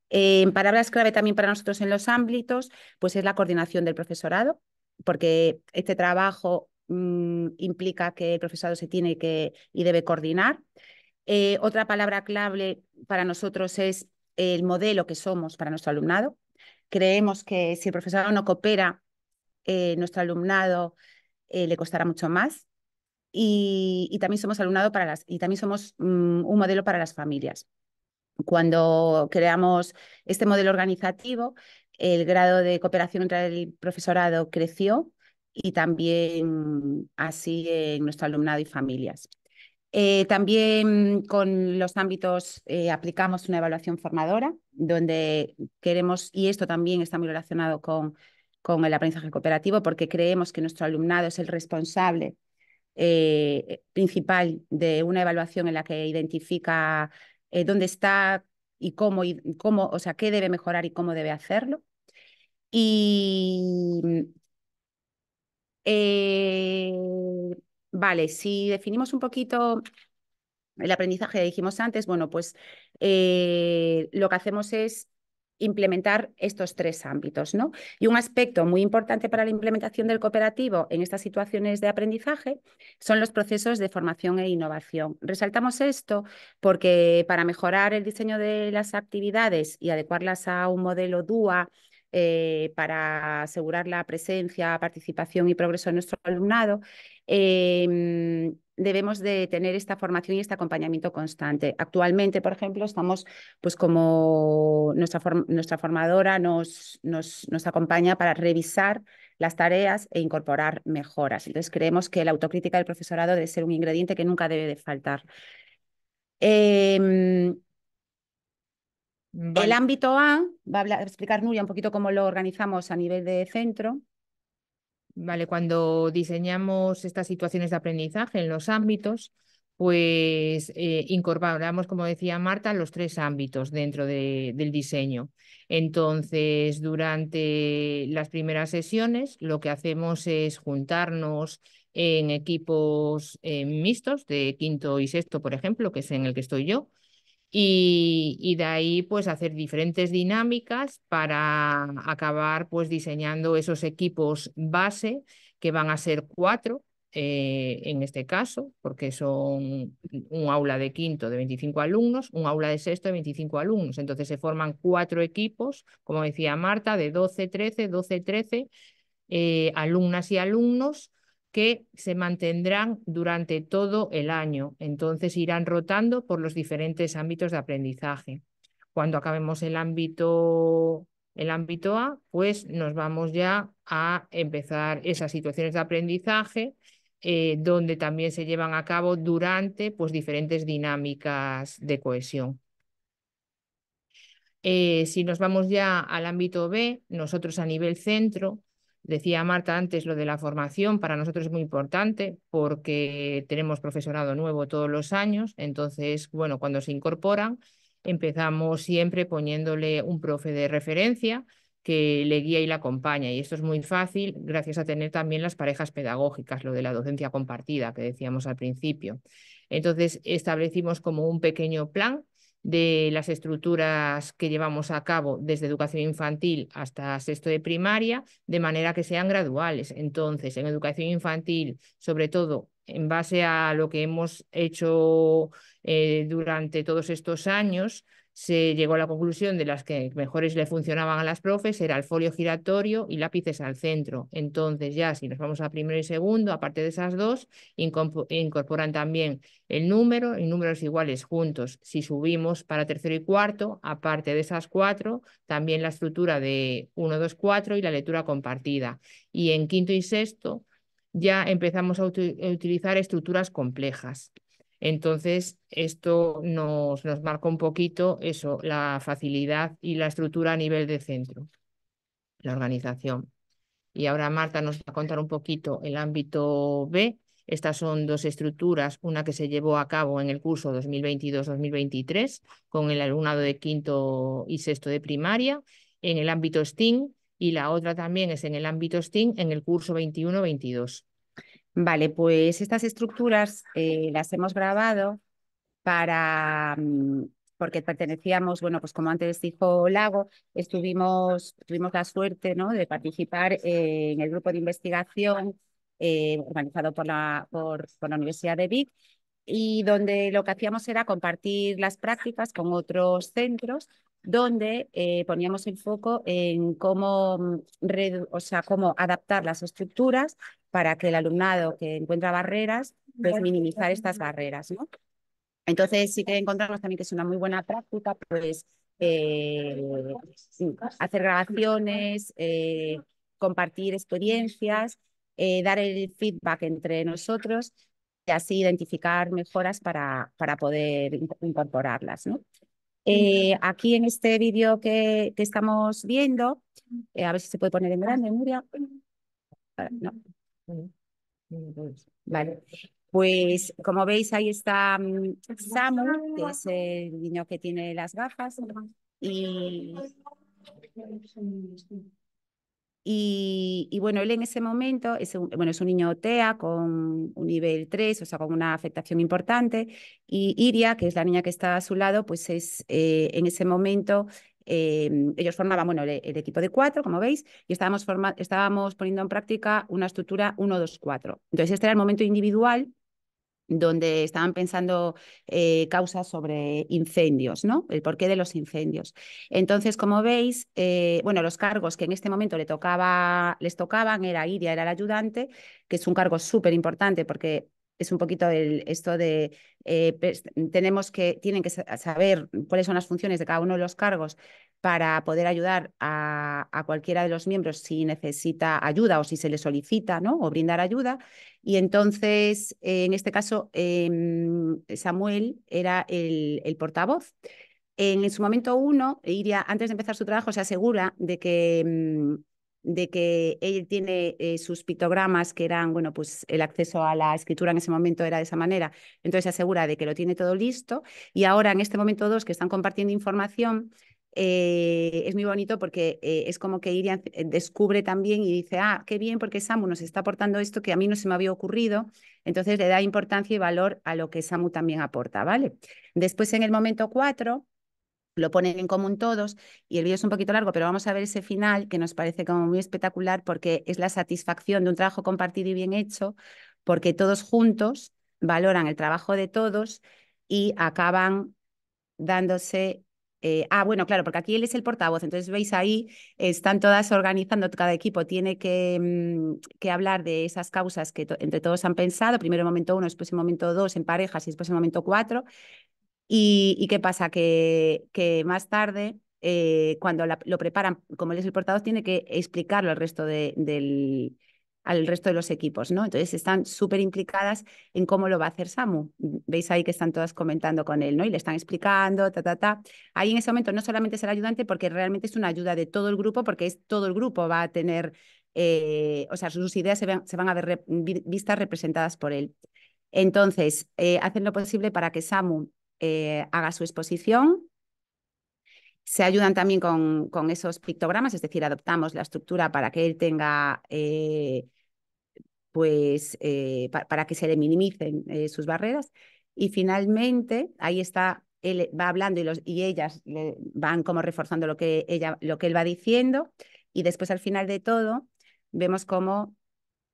En palabras clave también para nosotros en los ámbitos, pues es la coordinación del profesorado, porque este trabajo mm, implica que el profesorado se tiene que y debe coordinar. Eh, otra palabra clave para nosotros es el modelo que somos para nuestro alumnado, Creemos que si el profesorado no coopera, eh, nuestro alumnado eh, le costará mucho más. Y, también somos alumnado para las, y también somos mm, un modelo para las familias. Cuando creamos este modelo organizativo, el grado de cooperación entre el profesorado creció y también así en nuestro alumnado y familias. Eh, también con los ámbitos eh, aplicamos una evaluación formadora, donde queremos, y esto también está muy relacionado con, con el aprendizaje cooperativo, porque creemos que nuestro alumnado es el responsable eh, principal de una evaluación en la que identifica dónde está y cómo, y cómo, o sea, qué debe mejorar y cómo debe hacerlo. Y Vale, si definimos un poquito el aprendizaje, dijimos antes, bueno, pues eh, lo que hacemos es implementar estos tres ámbitos, ¿no? Y un aspecto muy importante para la implementación del cooperativo en estas situaciones de aprendizaje son los procesos de formación e innovación. Resaltamos esto porque para mejorar el diseño de las actividades y adecuarlas a un modelo DUA eh, para asegurar la presencia, participación y progreso de nuestro alumnado, eh, debemos de tener esta formación y este acompañamiento constante. Actualmente, por ejemplo, estamos, pues como nuestra, formadora nos, nos, acompaña para revisar las tareas e incorporar mejoras. Entonces, creemos que la autocrítica del profesorado debe ser un ingrediente que nunca debe de faltar. Em, el ámbito A, va a, explicar Nuria un poquito cómo lo organizamos a nivel de centro. Vale, cuando diseñamos estas situaciones de aprendizaje en los ámbitos, pues eh, incorporamos, como decía Marta, los tres ámbitos dentro del diseño. Entonces, durante las primeras sesiones, lo que hacemos es juntarnos en equipos eh, mixtos de quinto y sexto, por ejemplo, que es en el que estoy yo, y, de ahí pues hacer diferentes dinámicas para acabar pues diseñando esos equipos base que van a ser cuatro eh, en este caso, porque son un aula de quinto de 25 alumnos, un aula de sexto de 25 alumnos. Entonces se forman cuatro equipos, como decía Marta, de 12, 13, 12, 13 alumnas y alumnos que se mantendrán durante todo el año. Entonces irán rotando por los diferentes ámbitos de aprendizaje. Cuando acabemos el ámbito, el ámbito A, pues nos vamos ya a empezar esas situaciones de aprendizaje eh, donde también se llevan a cabo durante pues, diferentes dinámicas de cohesión. Eh, si nos vamos ya al ámbito B, nosotros a nivel centro Decía Marta antes lo de la formación, para nosotros es muy importante porque tenemos profesorado nuevo todos los años, entonces, bueno, cuando se incorporan, empezamos siempre poniéndole un profe de referencia que le guía y la acompaña. Y esto es muy fácil gracias a tener también las parejas pedagógicas, lo de la docencia compartida que decíamos al principio. Entonces, establecimos como un pequeño plan de las estructuras que llevamos a cabo desde educación infantil hasta sexto de primaria, de manera que sean graduales. Entonces, en educación infantil, sobre todo en base a lo que hemos hecho eh, durante todos estos años, se llegó a la conclusión de las que mejores le funcionaban a las profes era el folio giratorio y lápices al centro. Entonces ya si nos vamos a primero y segundo, aparte de esas dos, incorporan también el número y números iguales juntos. Si subimos para tercero y cuarto, aparte de esas cuatro, también la estructura de 1, 2, 4 y la lectura compartida. Y en quinto y sexto ya empezamos a utilizar estructuras complejas. Entonces, esto nos, marca un poquito eso, la facilidad y la estructura a nivel de centro, la organización. Y ahora Marta nos va a contar un poquito el ámbito B. Estas son dos estructuras, una que se llevó a cabo en el curso 2022-2023 con el alumnado de quinto y sexto de primaria en el ámbito STEAM y la otra también es en el ámbito STEAM en el curso 21-22. Vale, pues estas estructuras eh, las hemos grabado para mm, porque pertenecíamos, bueno, pues como antes dijo Lago, estuvimos, tuvimos la suerte ¿no? de participar eh, en el grupo de investigación eh, organizado por la, por la Universidad de Vic y donde lo que hacíamos era compartir las prácticas con otros centros donde eh, poníamos el foco en cómo, mm, o sea, cómo adaptar las estructuras para que el alumnado que encuentra barreras, pues, minimizar pues, estas barreras. ¿no? Entonces sí que encontramos también que es una muy buena práctica, pues eh, mm, hacer grabaciones, eh, compartir experiencias, dar el feedback entre nosotros y así identificar mejoras para, para poder incorporarlas. ¿no? Eh, aquí en este vídeo que, estamos viendo, eh, a ver si se puede poner en ah. grande, Nuria. No. Pues, vale. Pues como veis, ahí está mm, Samu, que ah. es el niño que tiene las gafas. Y y, bueno, él en ese momento, es bueno, es un niño TEA con un nivel 3, o sea, con una afectación importante, y Iria, que es la niña que está a su lado, pues es eh, en ese momento... Em, ellos formaban bueno, el, equipo de cuatro, como veis, y estábamos, estábamos poniendo en práctica una estructura 1-2-4. Entonces, este era el momento individual donde estaban pensando eh, causas sobre incendios, ¿no? El porqué de los incendios. Entonces, como veis, eh, bueno, los cargos que en este momento le tocaba, les tocaban era Iria, era el ayudante, que es un cargo súper importante porque es un poquito el, esto de eh, pues, tenemos que tienen que saber cuáles son las funciones de cada uno de los cargos para poder ayudar a, cualquiera de los miembros si necesita ayuda o si se le solicita, ¿no? O brindar ayuda. Y entonces, eh, en este caso, em, Samuel era el, portavoz. En, su momento uno, Iria, antes de empezar su trabajo, se asegura de que, em, de que él tiene eh, sus pictogramas, que eran, bueno, pues el acceso a la escritura en ese momento era de esa manera. Entonces se asegura de que lo tiene todo listo. Y ahora, en este momento dos, que están compartiendo información, eh, es muy bonito porque eh, es como que Irian eh, descubre también y dice, ah, qué bien, porque Samu nos está aportando esto que a mí no se me había ocurrido. Entonces le da importancia y valor a lo que Samu también aporta, ¿vale? Después en el momento cuatro, lo ponen en común todos y el vídeo es un poquito largo, pero vamos a ver ese final que nos parece como muy espectacular porque es la satisfacción de un trabajo compartido y bien hecho, porque todos juntos valoran el trabajo de todos y acaban dándose eh, ah, bueno, claro, porque aquí él es el portavoz, entonces veis ahí, están todas organizando, cada equipo tiene que, mm, que hablar de esas causas que entre todos han pensado, primero el momento uno, después el momento dos en parejas y después el momento cuatro. ¿Y, qué pasa? Que, que más tarde, eh, cuando lo preparan, como él es el portavoz, tiene que explicarlo al resto del, al resto de los equipos, ¿no? Entonces están súper implicadas en cómo lo va a hacer Samu. Veis ahí que están todas comentando con él, ¿no? Y le están explicando, ta, ta, ta. Ahí en ese momento no solamente es el ayudante, porque realmente es una ayuda de todo el grupo, porque es todo el grupo va a tener, eh, o sea, sus ideas se, van, a ver vistas representadas por él. Entonces, eh, hacen lo posible para que Samu eh, haga su exposición, se ayudan también con, con, esos pictogramas, es decir, adoptamos la estructura para que él tenga pues eh, para que se le minimicen eh, sus barreras. Y finalmente, ahí está, él va hablando y, los, y ellas van como reforzando lo que, ella, lo que él va diciendo. Y después al final de todo, vemos cómo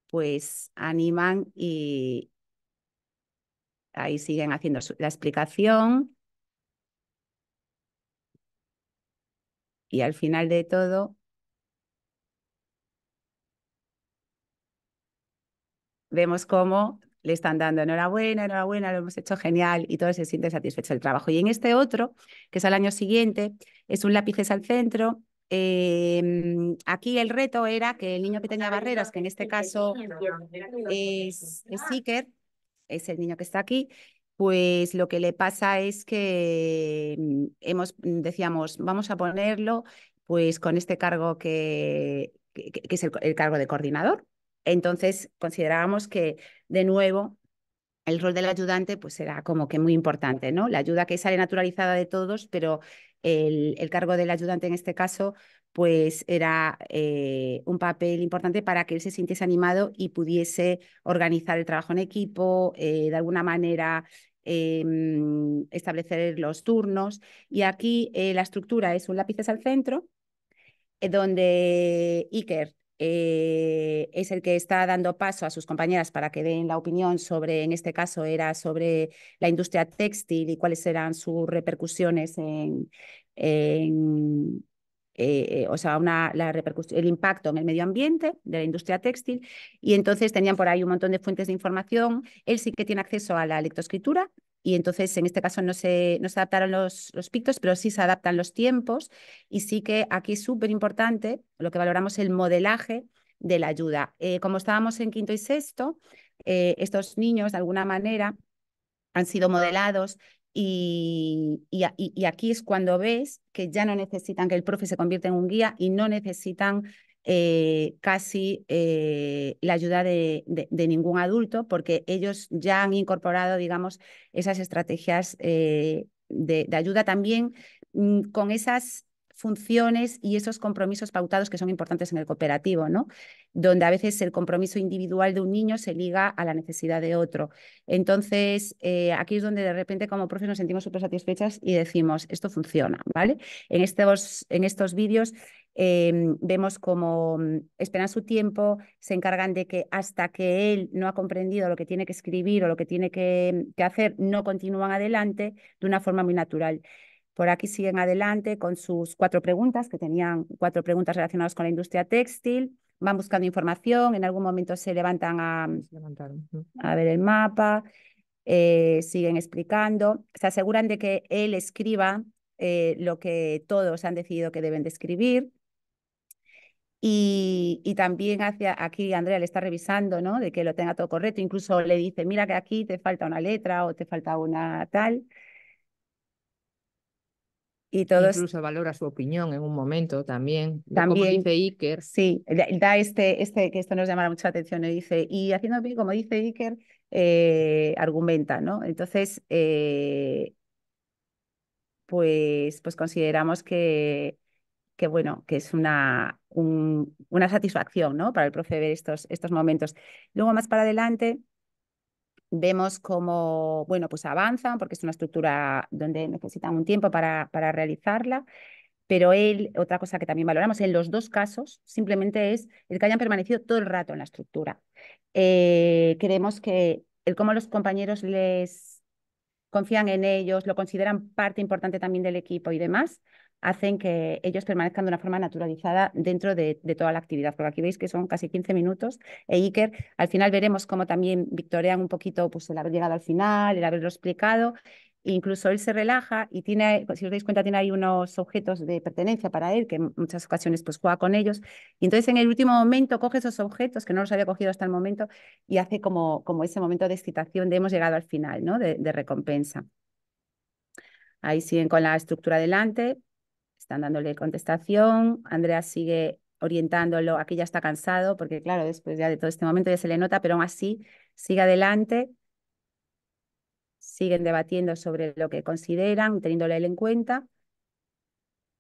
pues animan y ahí siguen haciendo la explicación. Y al final de todo, vemos cómo le están dando enhorabuena, enhorabuena, lo hemos hecho genial y todo se siente satisfecho del trabajo. Y en este otro, que es al año siguiente, es un lápices al centro. Em, aquí el reto era que el niño que tenía barreras, que en este caso es, es es el niño que está aquí, pues lo que le pasa es que mm, hemos, mm, decíamos, vamos a ponerlo pues con este cargo que, es el cargo de coordinador, entonces, considerábamos que, de nuevo, el rol del ayudante pues era como que muy importante, ¿no? La ayuda que sale naturalizada de todos, pero el, cargo del ayudante en este caso pues era eh, un papel importante para que él se sintiese animado y pudiese organizar el trabajo en equipo, eh, de alguna manera em, establecer los turnos. Y aquí eh, la estructura es un lápiz al centro, donde Iker eh, es el que está dando paso a sus compañeras para que den la opinión sobre, en este caso era sobre la industria textil y cuáles eran sus repercusiones en, eh, eh, o sea, el impacto en el medio ambiente de la industria textil. Y entonces tenían por ahí un montón de fuentes de información. Él sí que tiene acceso a la lectoescritura, y entonces en este caso no se, no adaptaron los, los pictos, pero sí se adaptan los tiempos y sí que aquí es súper importante lo que valoramos el modelaje de la ayuda. Eh, como estábamos en quinto y sexto, eh, estos niños de alguna manera han sido modelados y, y, aquí es cuando ves que ya no necesitan que el profe se convierta en un guía y no necesitan eh, casi eh, la ayuda de, ningún adulto, porque ellos ya han incorporado, digamos, esas estrategias eh, de, ayuda también mm, con esas funciones y esos compromisos pautados que son importantes en el cooperativo, ¿no? Donde a veces el compromiso individual de un niño se liga a la necesidad de otro. Entonces, aquí es donde de repente como profes nos sentimos súper satisfechas y decimos, esto funciona, ¿vale? En estos, en estos vídeos Em, vemos cómo mm, esperan su tiempo, se encargan de que hasta que él no ha comprendido lo que tiene que escribir o lo que tiene que, hacer, no continúan adelante de una forma muy natural. Por aquí siguen adelante con sus cuatro preguntas, que tenían cuatro preguntas relacionadas con la industria textil. Van buscando información, en algún momento se levantan a, a ver el mapa, eh, siguen explicando, se aseguran de que él escriba eh, lo que todos han decidido que deben de escribir. Y, también hacia aquí Andrea le está revisando, ¿no? De que lo tenga todo correcto. Incluso le dice, mira que aquí te falta una letra o te falta una tal. Incluso valora su opinión en un momento también. También. Como dice Iker. Sí, da este, este, que esto nos llama mucha atención, y dice, y haciendo bien, como dice Iker, eh, argumenta, ¿no? Entonces, eh, pues, pues consideramos que que bueno, que es una, una satisfacción ¿no? para el profe ver estos, estos momentos. Luego más para adelante vemos cómo, bueno, pues avanzan porque es una estructura donde necesitan un tiempo para, para realizarla pero él, otra cosa que también valoramos en los dos casos, simplemente es el que hayan permanecido todo el rato en la estructura. Eh, creemos que el cómo los compañeros les confían en ellos, lo consideran parte importante también del equipo y demás, hacen que ellos permanezcan de una forma naturalizada dentro de, toda la actividad. Porque aquí veis que son casi 15 minutos. E Iker, al final veremos cómo también victorean un poquito pues, el haber llegado al final, el haberlo explicado. incluso él se relaja y tiene, si os dais cuenta, tiene ahí unos objetos de pertenencia para él, que en muchas ocasiones pues juega con ellos. Y entonces en el último momento coge esos objetos que no los había cogido hasta el momento y hace como, como ese momento de excitación de hemos llegado al final, ¿no? de recompensa. Ahí siguen con la estructura delante, están dándole contestación, Andrea sigue orientándolo, aquí ya está cansado, porque claro, después ya de todo este momento ya se le nota, pero aún así sigue adelante, siguen debatiendo sobre lo que consideran, teniéndole él en cuenta,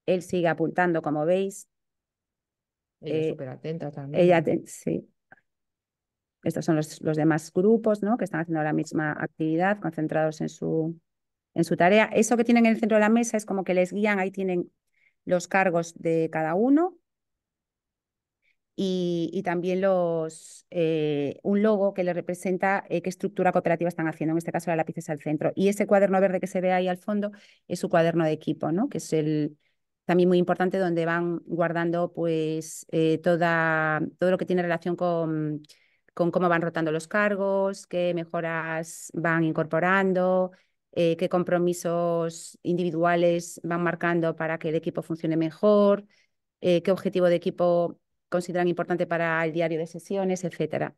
él sigue apuntando, como veis. Ella eh, súper atenta también. Estos son los, los demás grupos ¿no? que están haciendo la misma actividad, concentrados en su, en su tarea. Eso que tienen en el centro de la mesa es como que les guían, ahí tienen los cargos de cada uno y, también los, eh, un logo que le representa eh, qué estructura cooperativa están haciendo, en este caso la lápices al centro. Y ese cuaderno verde que se ve ahí al fondo es su cuaderno de equipo, ¿no? que es el también muy importante donde van guardando pues eh, toda, todo lo que tiene relación con, con cómo van rotando los cargos, qué mejoras van incorporando, eh, qué compromisos individuales van marcando para que el equipo funcione mejor, eh, qué objetivo de equipo consideran importante para el diario de sesiones, etcétera.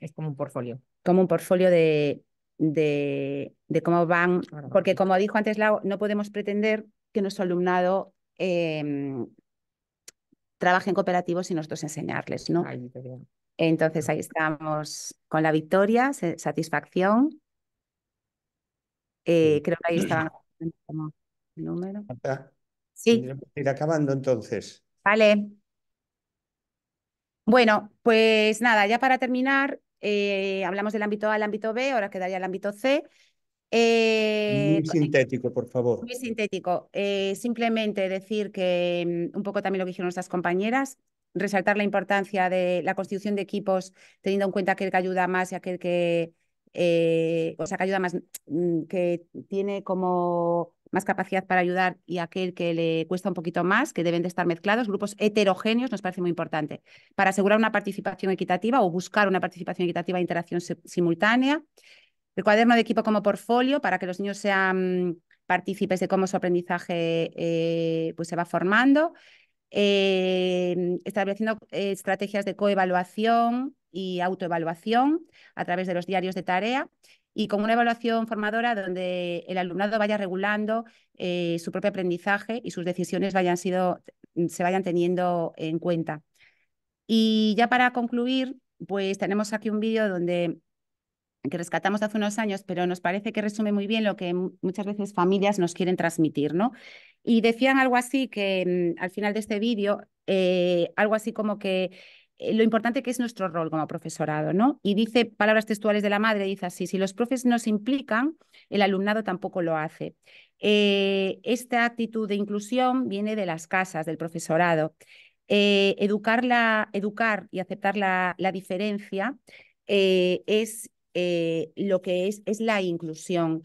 Es como un portfolio. Como un portfolio de, de, cómo van, porque como dijo antes Lau, no podemos pretender que nuestro alumnado em, trabaje en cooperativos y nosotros enseñarles, ¿no? Entonces ahí estamos con la victoria, satisfacción eh, creo que ahí [CLEARS THROAT] estaban el número. Sí. Ir acabando entonces. Vale. Bueno, pues nada, ya para terminar, eh, hablamos del ámbito A al ámbito B, ahora quedaría el ámbito C. Eh, muy sintético, por favor. Muy sintético. simplemente decir que mm, un poco también lo que dijeron nuestras compañeras, resaltar la importancia de la constitución de equipos, teniendo en cuenta aquel que ayuda más y aquel que, eh, o sea, que ayuda más, mm, que tiene como más capacidad para ayudar y aquel que le cuesta un poquito más, que deben de estar mezclados, grupos heterogéneos nos parece muy importante, para asegurar una participación equitativa o buscar una participación equitativa e interacción simultánea. El cuaderno de equipo como portfolio, para que los niños sean partícipes de cómo su aprendizaje eh, pues se va formando. Eh, estableciendo estrategias de coevaluación y autoevaluación a través de los diarios de tarea y con una evaluación formadora donde el alumnado vaya regulando eh, su propio aprendizaje y sus decisiones vayan sido, se vayan teniendo en cuenta. Y ya para concluir, pues tenemos aquí un vídeo donde que rescatamos hace unos años, pero nos parece que resume muy bien lo que muchas veces familias nos quieren transmitir, ¿no? Y decían algo así que mm, al final de este vídeo, eh, algo así como que eh, lo importante que es nuestro rol como profesorado, ¿no? Y dice palabras textuales de la madre, dice así, si los profes no se implican, el alumnado tampoco lo hace. Eh, esta actitud de inclusión viene de las casas, del profesorado. Eh, educar, y aceptar la, diferencia es lo que es, es la inclusión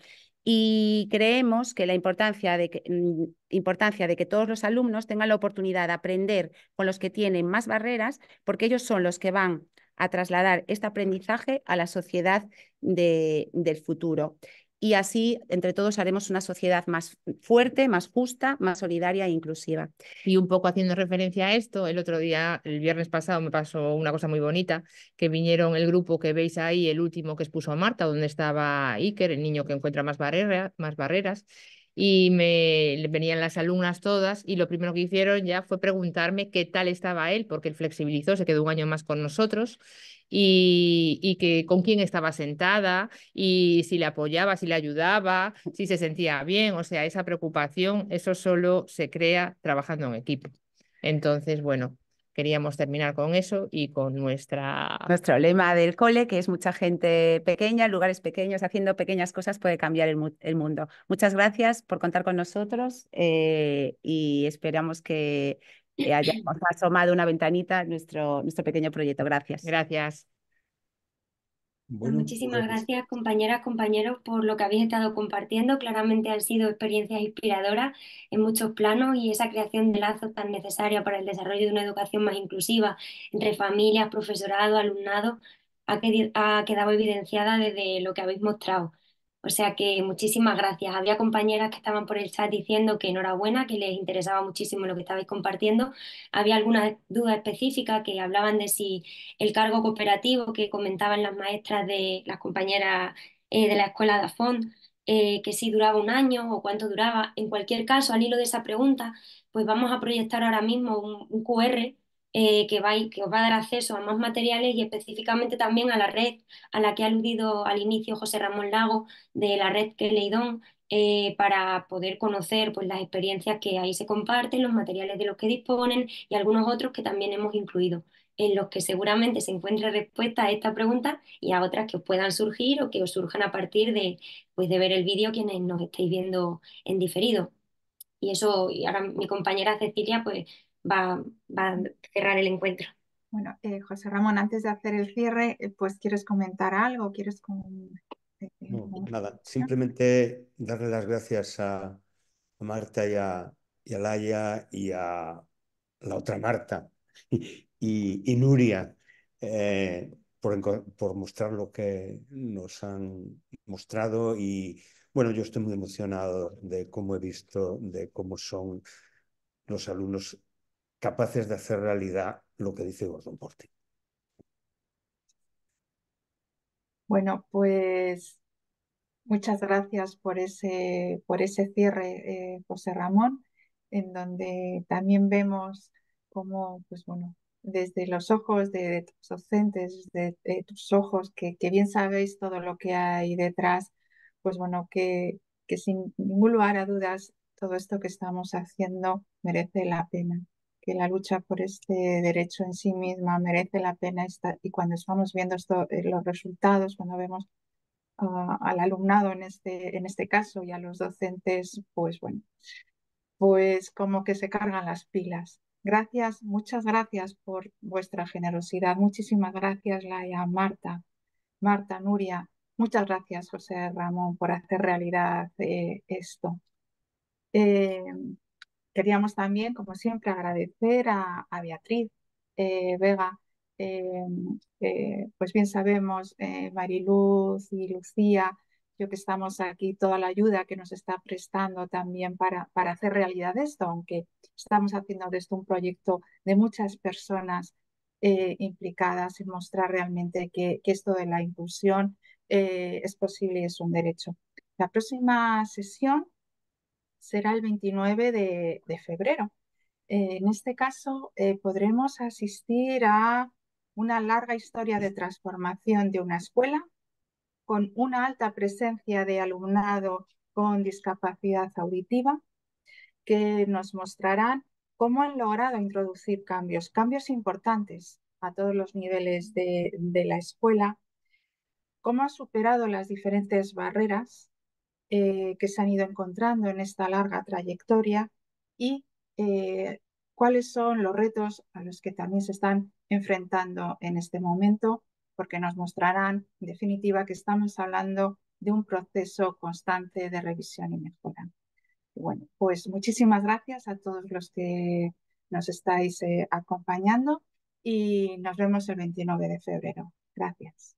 y creemos que la importancia de que, mm, importancia de que todos los alumnos tengan la oportunidad de aprender con los que tienen más barreras, porque ellos son los que van a trasladar este aprendizaje a la sociedad del futuro y así entre todos haremos una sociedad más fuerte, más justa, más solidaria e inclusiva. Y un poco haciendo referencia a esto, el otro día, el viernes pasado, me pasó una cosa muy bonita, que vinieron el grupo que veis ahí, el último que expuso a Marta, donde estaba Iker, el niño que encuentra más, barrera, más barreras, y me venían las alumnas todas y lo primero que hicieron ya fue preguntarme qué tal estaba él, porque él flexibilizó, se quedó un año más con nosotros y, y que con quién estaba sentada y si le apoyaba, si le ayudaba, si se sentía bien, o sea, esa preocupación, eso solo se crea trabajando en equipo. Entonces, bueno, queríamos terminar con eso y con nuestra... Nuestro lema del cole, que es mucha gente pequeña, lugares pequeños, haciendo pequeñas cosas puede cambiar el, mundo. Muchas gracias por contar con nosotros eh, y esperamos que hayamos asomado una ventanita nuestro, nuestro pequeño proyecto. Gracias. Gracias. Pues pues muchísimas gracias, compañeras, compañeros, por lo que habéis estado compartiendo. Claramente han sido experiencias inspiradoras en muchos planos y esa creación de lazos tan necesaria para el desarrollo de una educación más inclusiva entre familias, profesorado, alumnado, ha quedado evidenciada desde lo que habéis mostrado. O sea que muchísimas gracias. Había compañeras que estaban por el chat diciendo que enhorabuena, que les interesaba muchísimo lo que estabais compartiendo. Había alguna duda específica, que hablaban de si el cargo cooperativo que comentaban las maestras de las compañeras eh, de la escuela de Afon, eh, que si duraba un año o cuánto duraba. En cualquier caso, al hilo de esa pregunta, pues vamos a proyectar ahora mismo un, un QR eh, que, va, os va a dar acceso a más materiales y específicamente también a la red a la que ha aludido al inicio José Ramón Lago de la red que Leidón eh, para poder conocer pues, las experiencias que ahí se comparten, los materiales de los que disponen y algunos otros que también hemos incluido en los que seguramente se encuentre respuesta a esta pregunta y a otras que os puedan surgir o que os surjan a partir de, pues, de ver el vídeo quienes nos estáis viendo en diferido. Y eso, y ahora mi compañera Cecilia pues, va, va a cerrar el encuentro. Bueno, eh, José Ramón, antes de hacer el cierre, eh, pues quieres comentar algo, quieres eh, nada, simplemente darle las gracias a Marta y a, y a Laia y a la otra Marta [LAUGHS] y, Nuria por, por, mostrar lo que nos han mostrado y bueno, yo estoy muy emocionado de cómo he visto, de cómo son los alumnos capaces de hacer realidad lo que dice Gordon Porte Bueno, pues muchas gracias por ese, por ese cierre, eh, José Ramón, en donde también vemos cómo, pues bueno, desde los ojos de, tus docentes, de, tus ojos, que, que, bien sabéis todo lo que hay detrás, pues bueno, que, que sin ningún lugar a dudas todo esto que estamos haciendo merece la pena que la lucha por este derecho en sí misma merece la pena y cuando estamos viendo esto, eh, los resultados, cuando vemos al alumnado en este, en este caso y a los docentes, pues bueno, pues como que se cargan las pilas. Gracias, muchas gracias por vuestra generosidad. Muchísimas gracias, Laia, Marta, Marta, Nuria. Muchas gracias, José Ramón, por hacer realidad eh, esto. Eh, Queríamos también, como siempre, agradecer a, Beatriz eh, Vega. Em, pues bien sabemos, eh, Mariluz y Lucía, yo que estamos aquí, toda la ayuda que nos está prestando también para, para hacer realidad esto, aunque estamos haciendo de esto un proyecto de muchas personas eh, implicadas en mostrar realmente que, esto de la inclusión es posible y es un derecho. La próxima sesión será el 29 de, febrero. Eh, en este caso, eh, podremos asistir a una larga historia de transformación de una escuela con una alta presencia de alumnado con discapacidad auditiva que nos mostrarán cómo han logrado introducir cambios, cambios importantes a todos los niveles de, de la escuela, cómo han superado las diferentes barreras eh, que se han ido encontrando en esta larga trayectoria y eh, cuáles son los retos a los que también se están enfrentando en este momento, porque nos mostrarán, en definitiva, que estamos hablando de un proceso constante de revisión y mejora. Bueno, pues muchísimas gracias a todos los que nos estáis eh, acompañando y nos vemos el 29 de febrero. Gracias.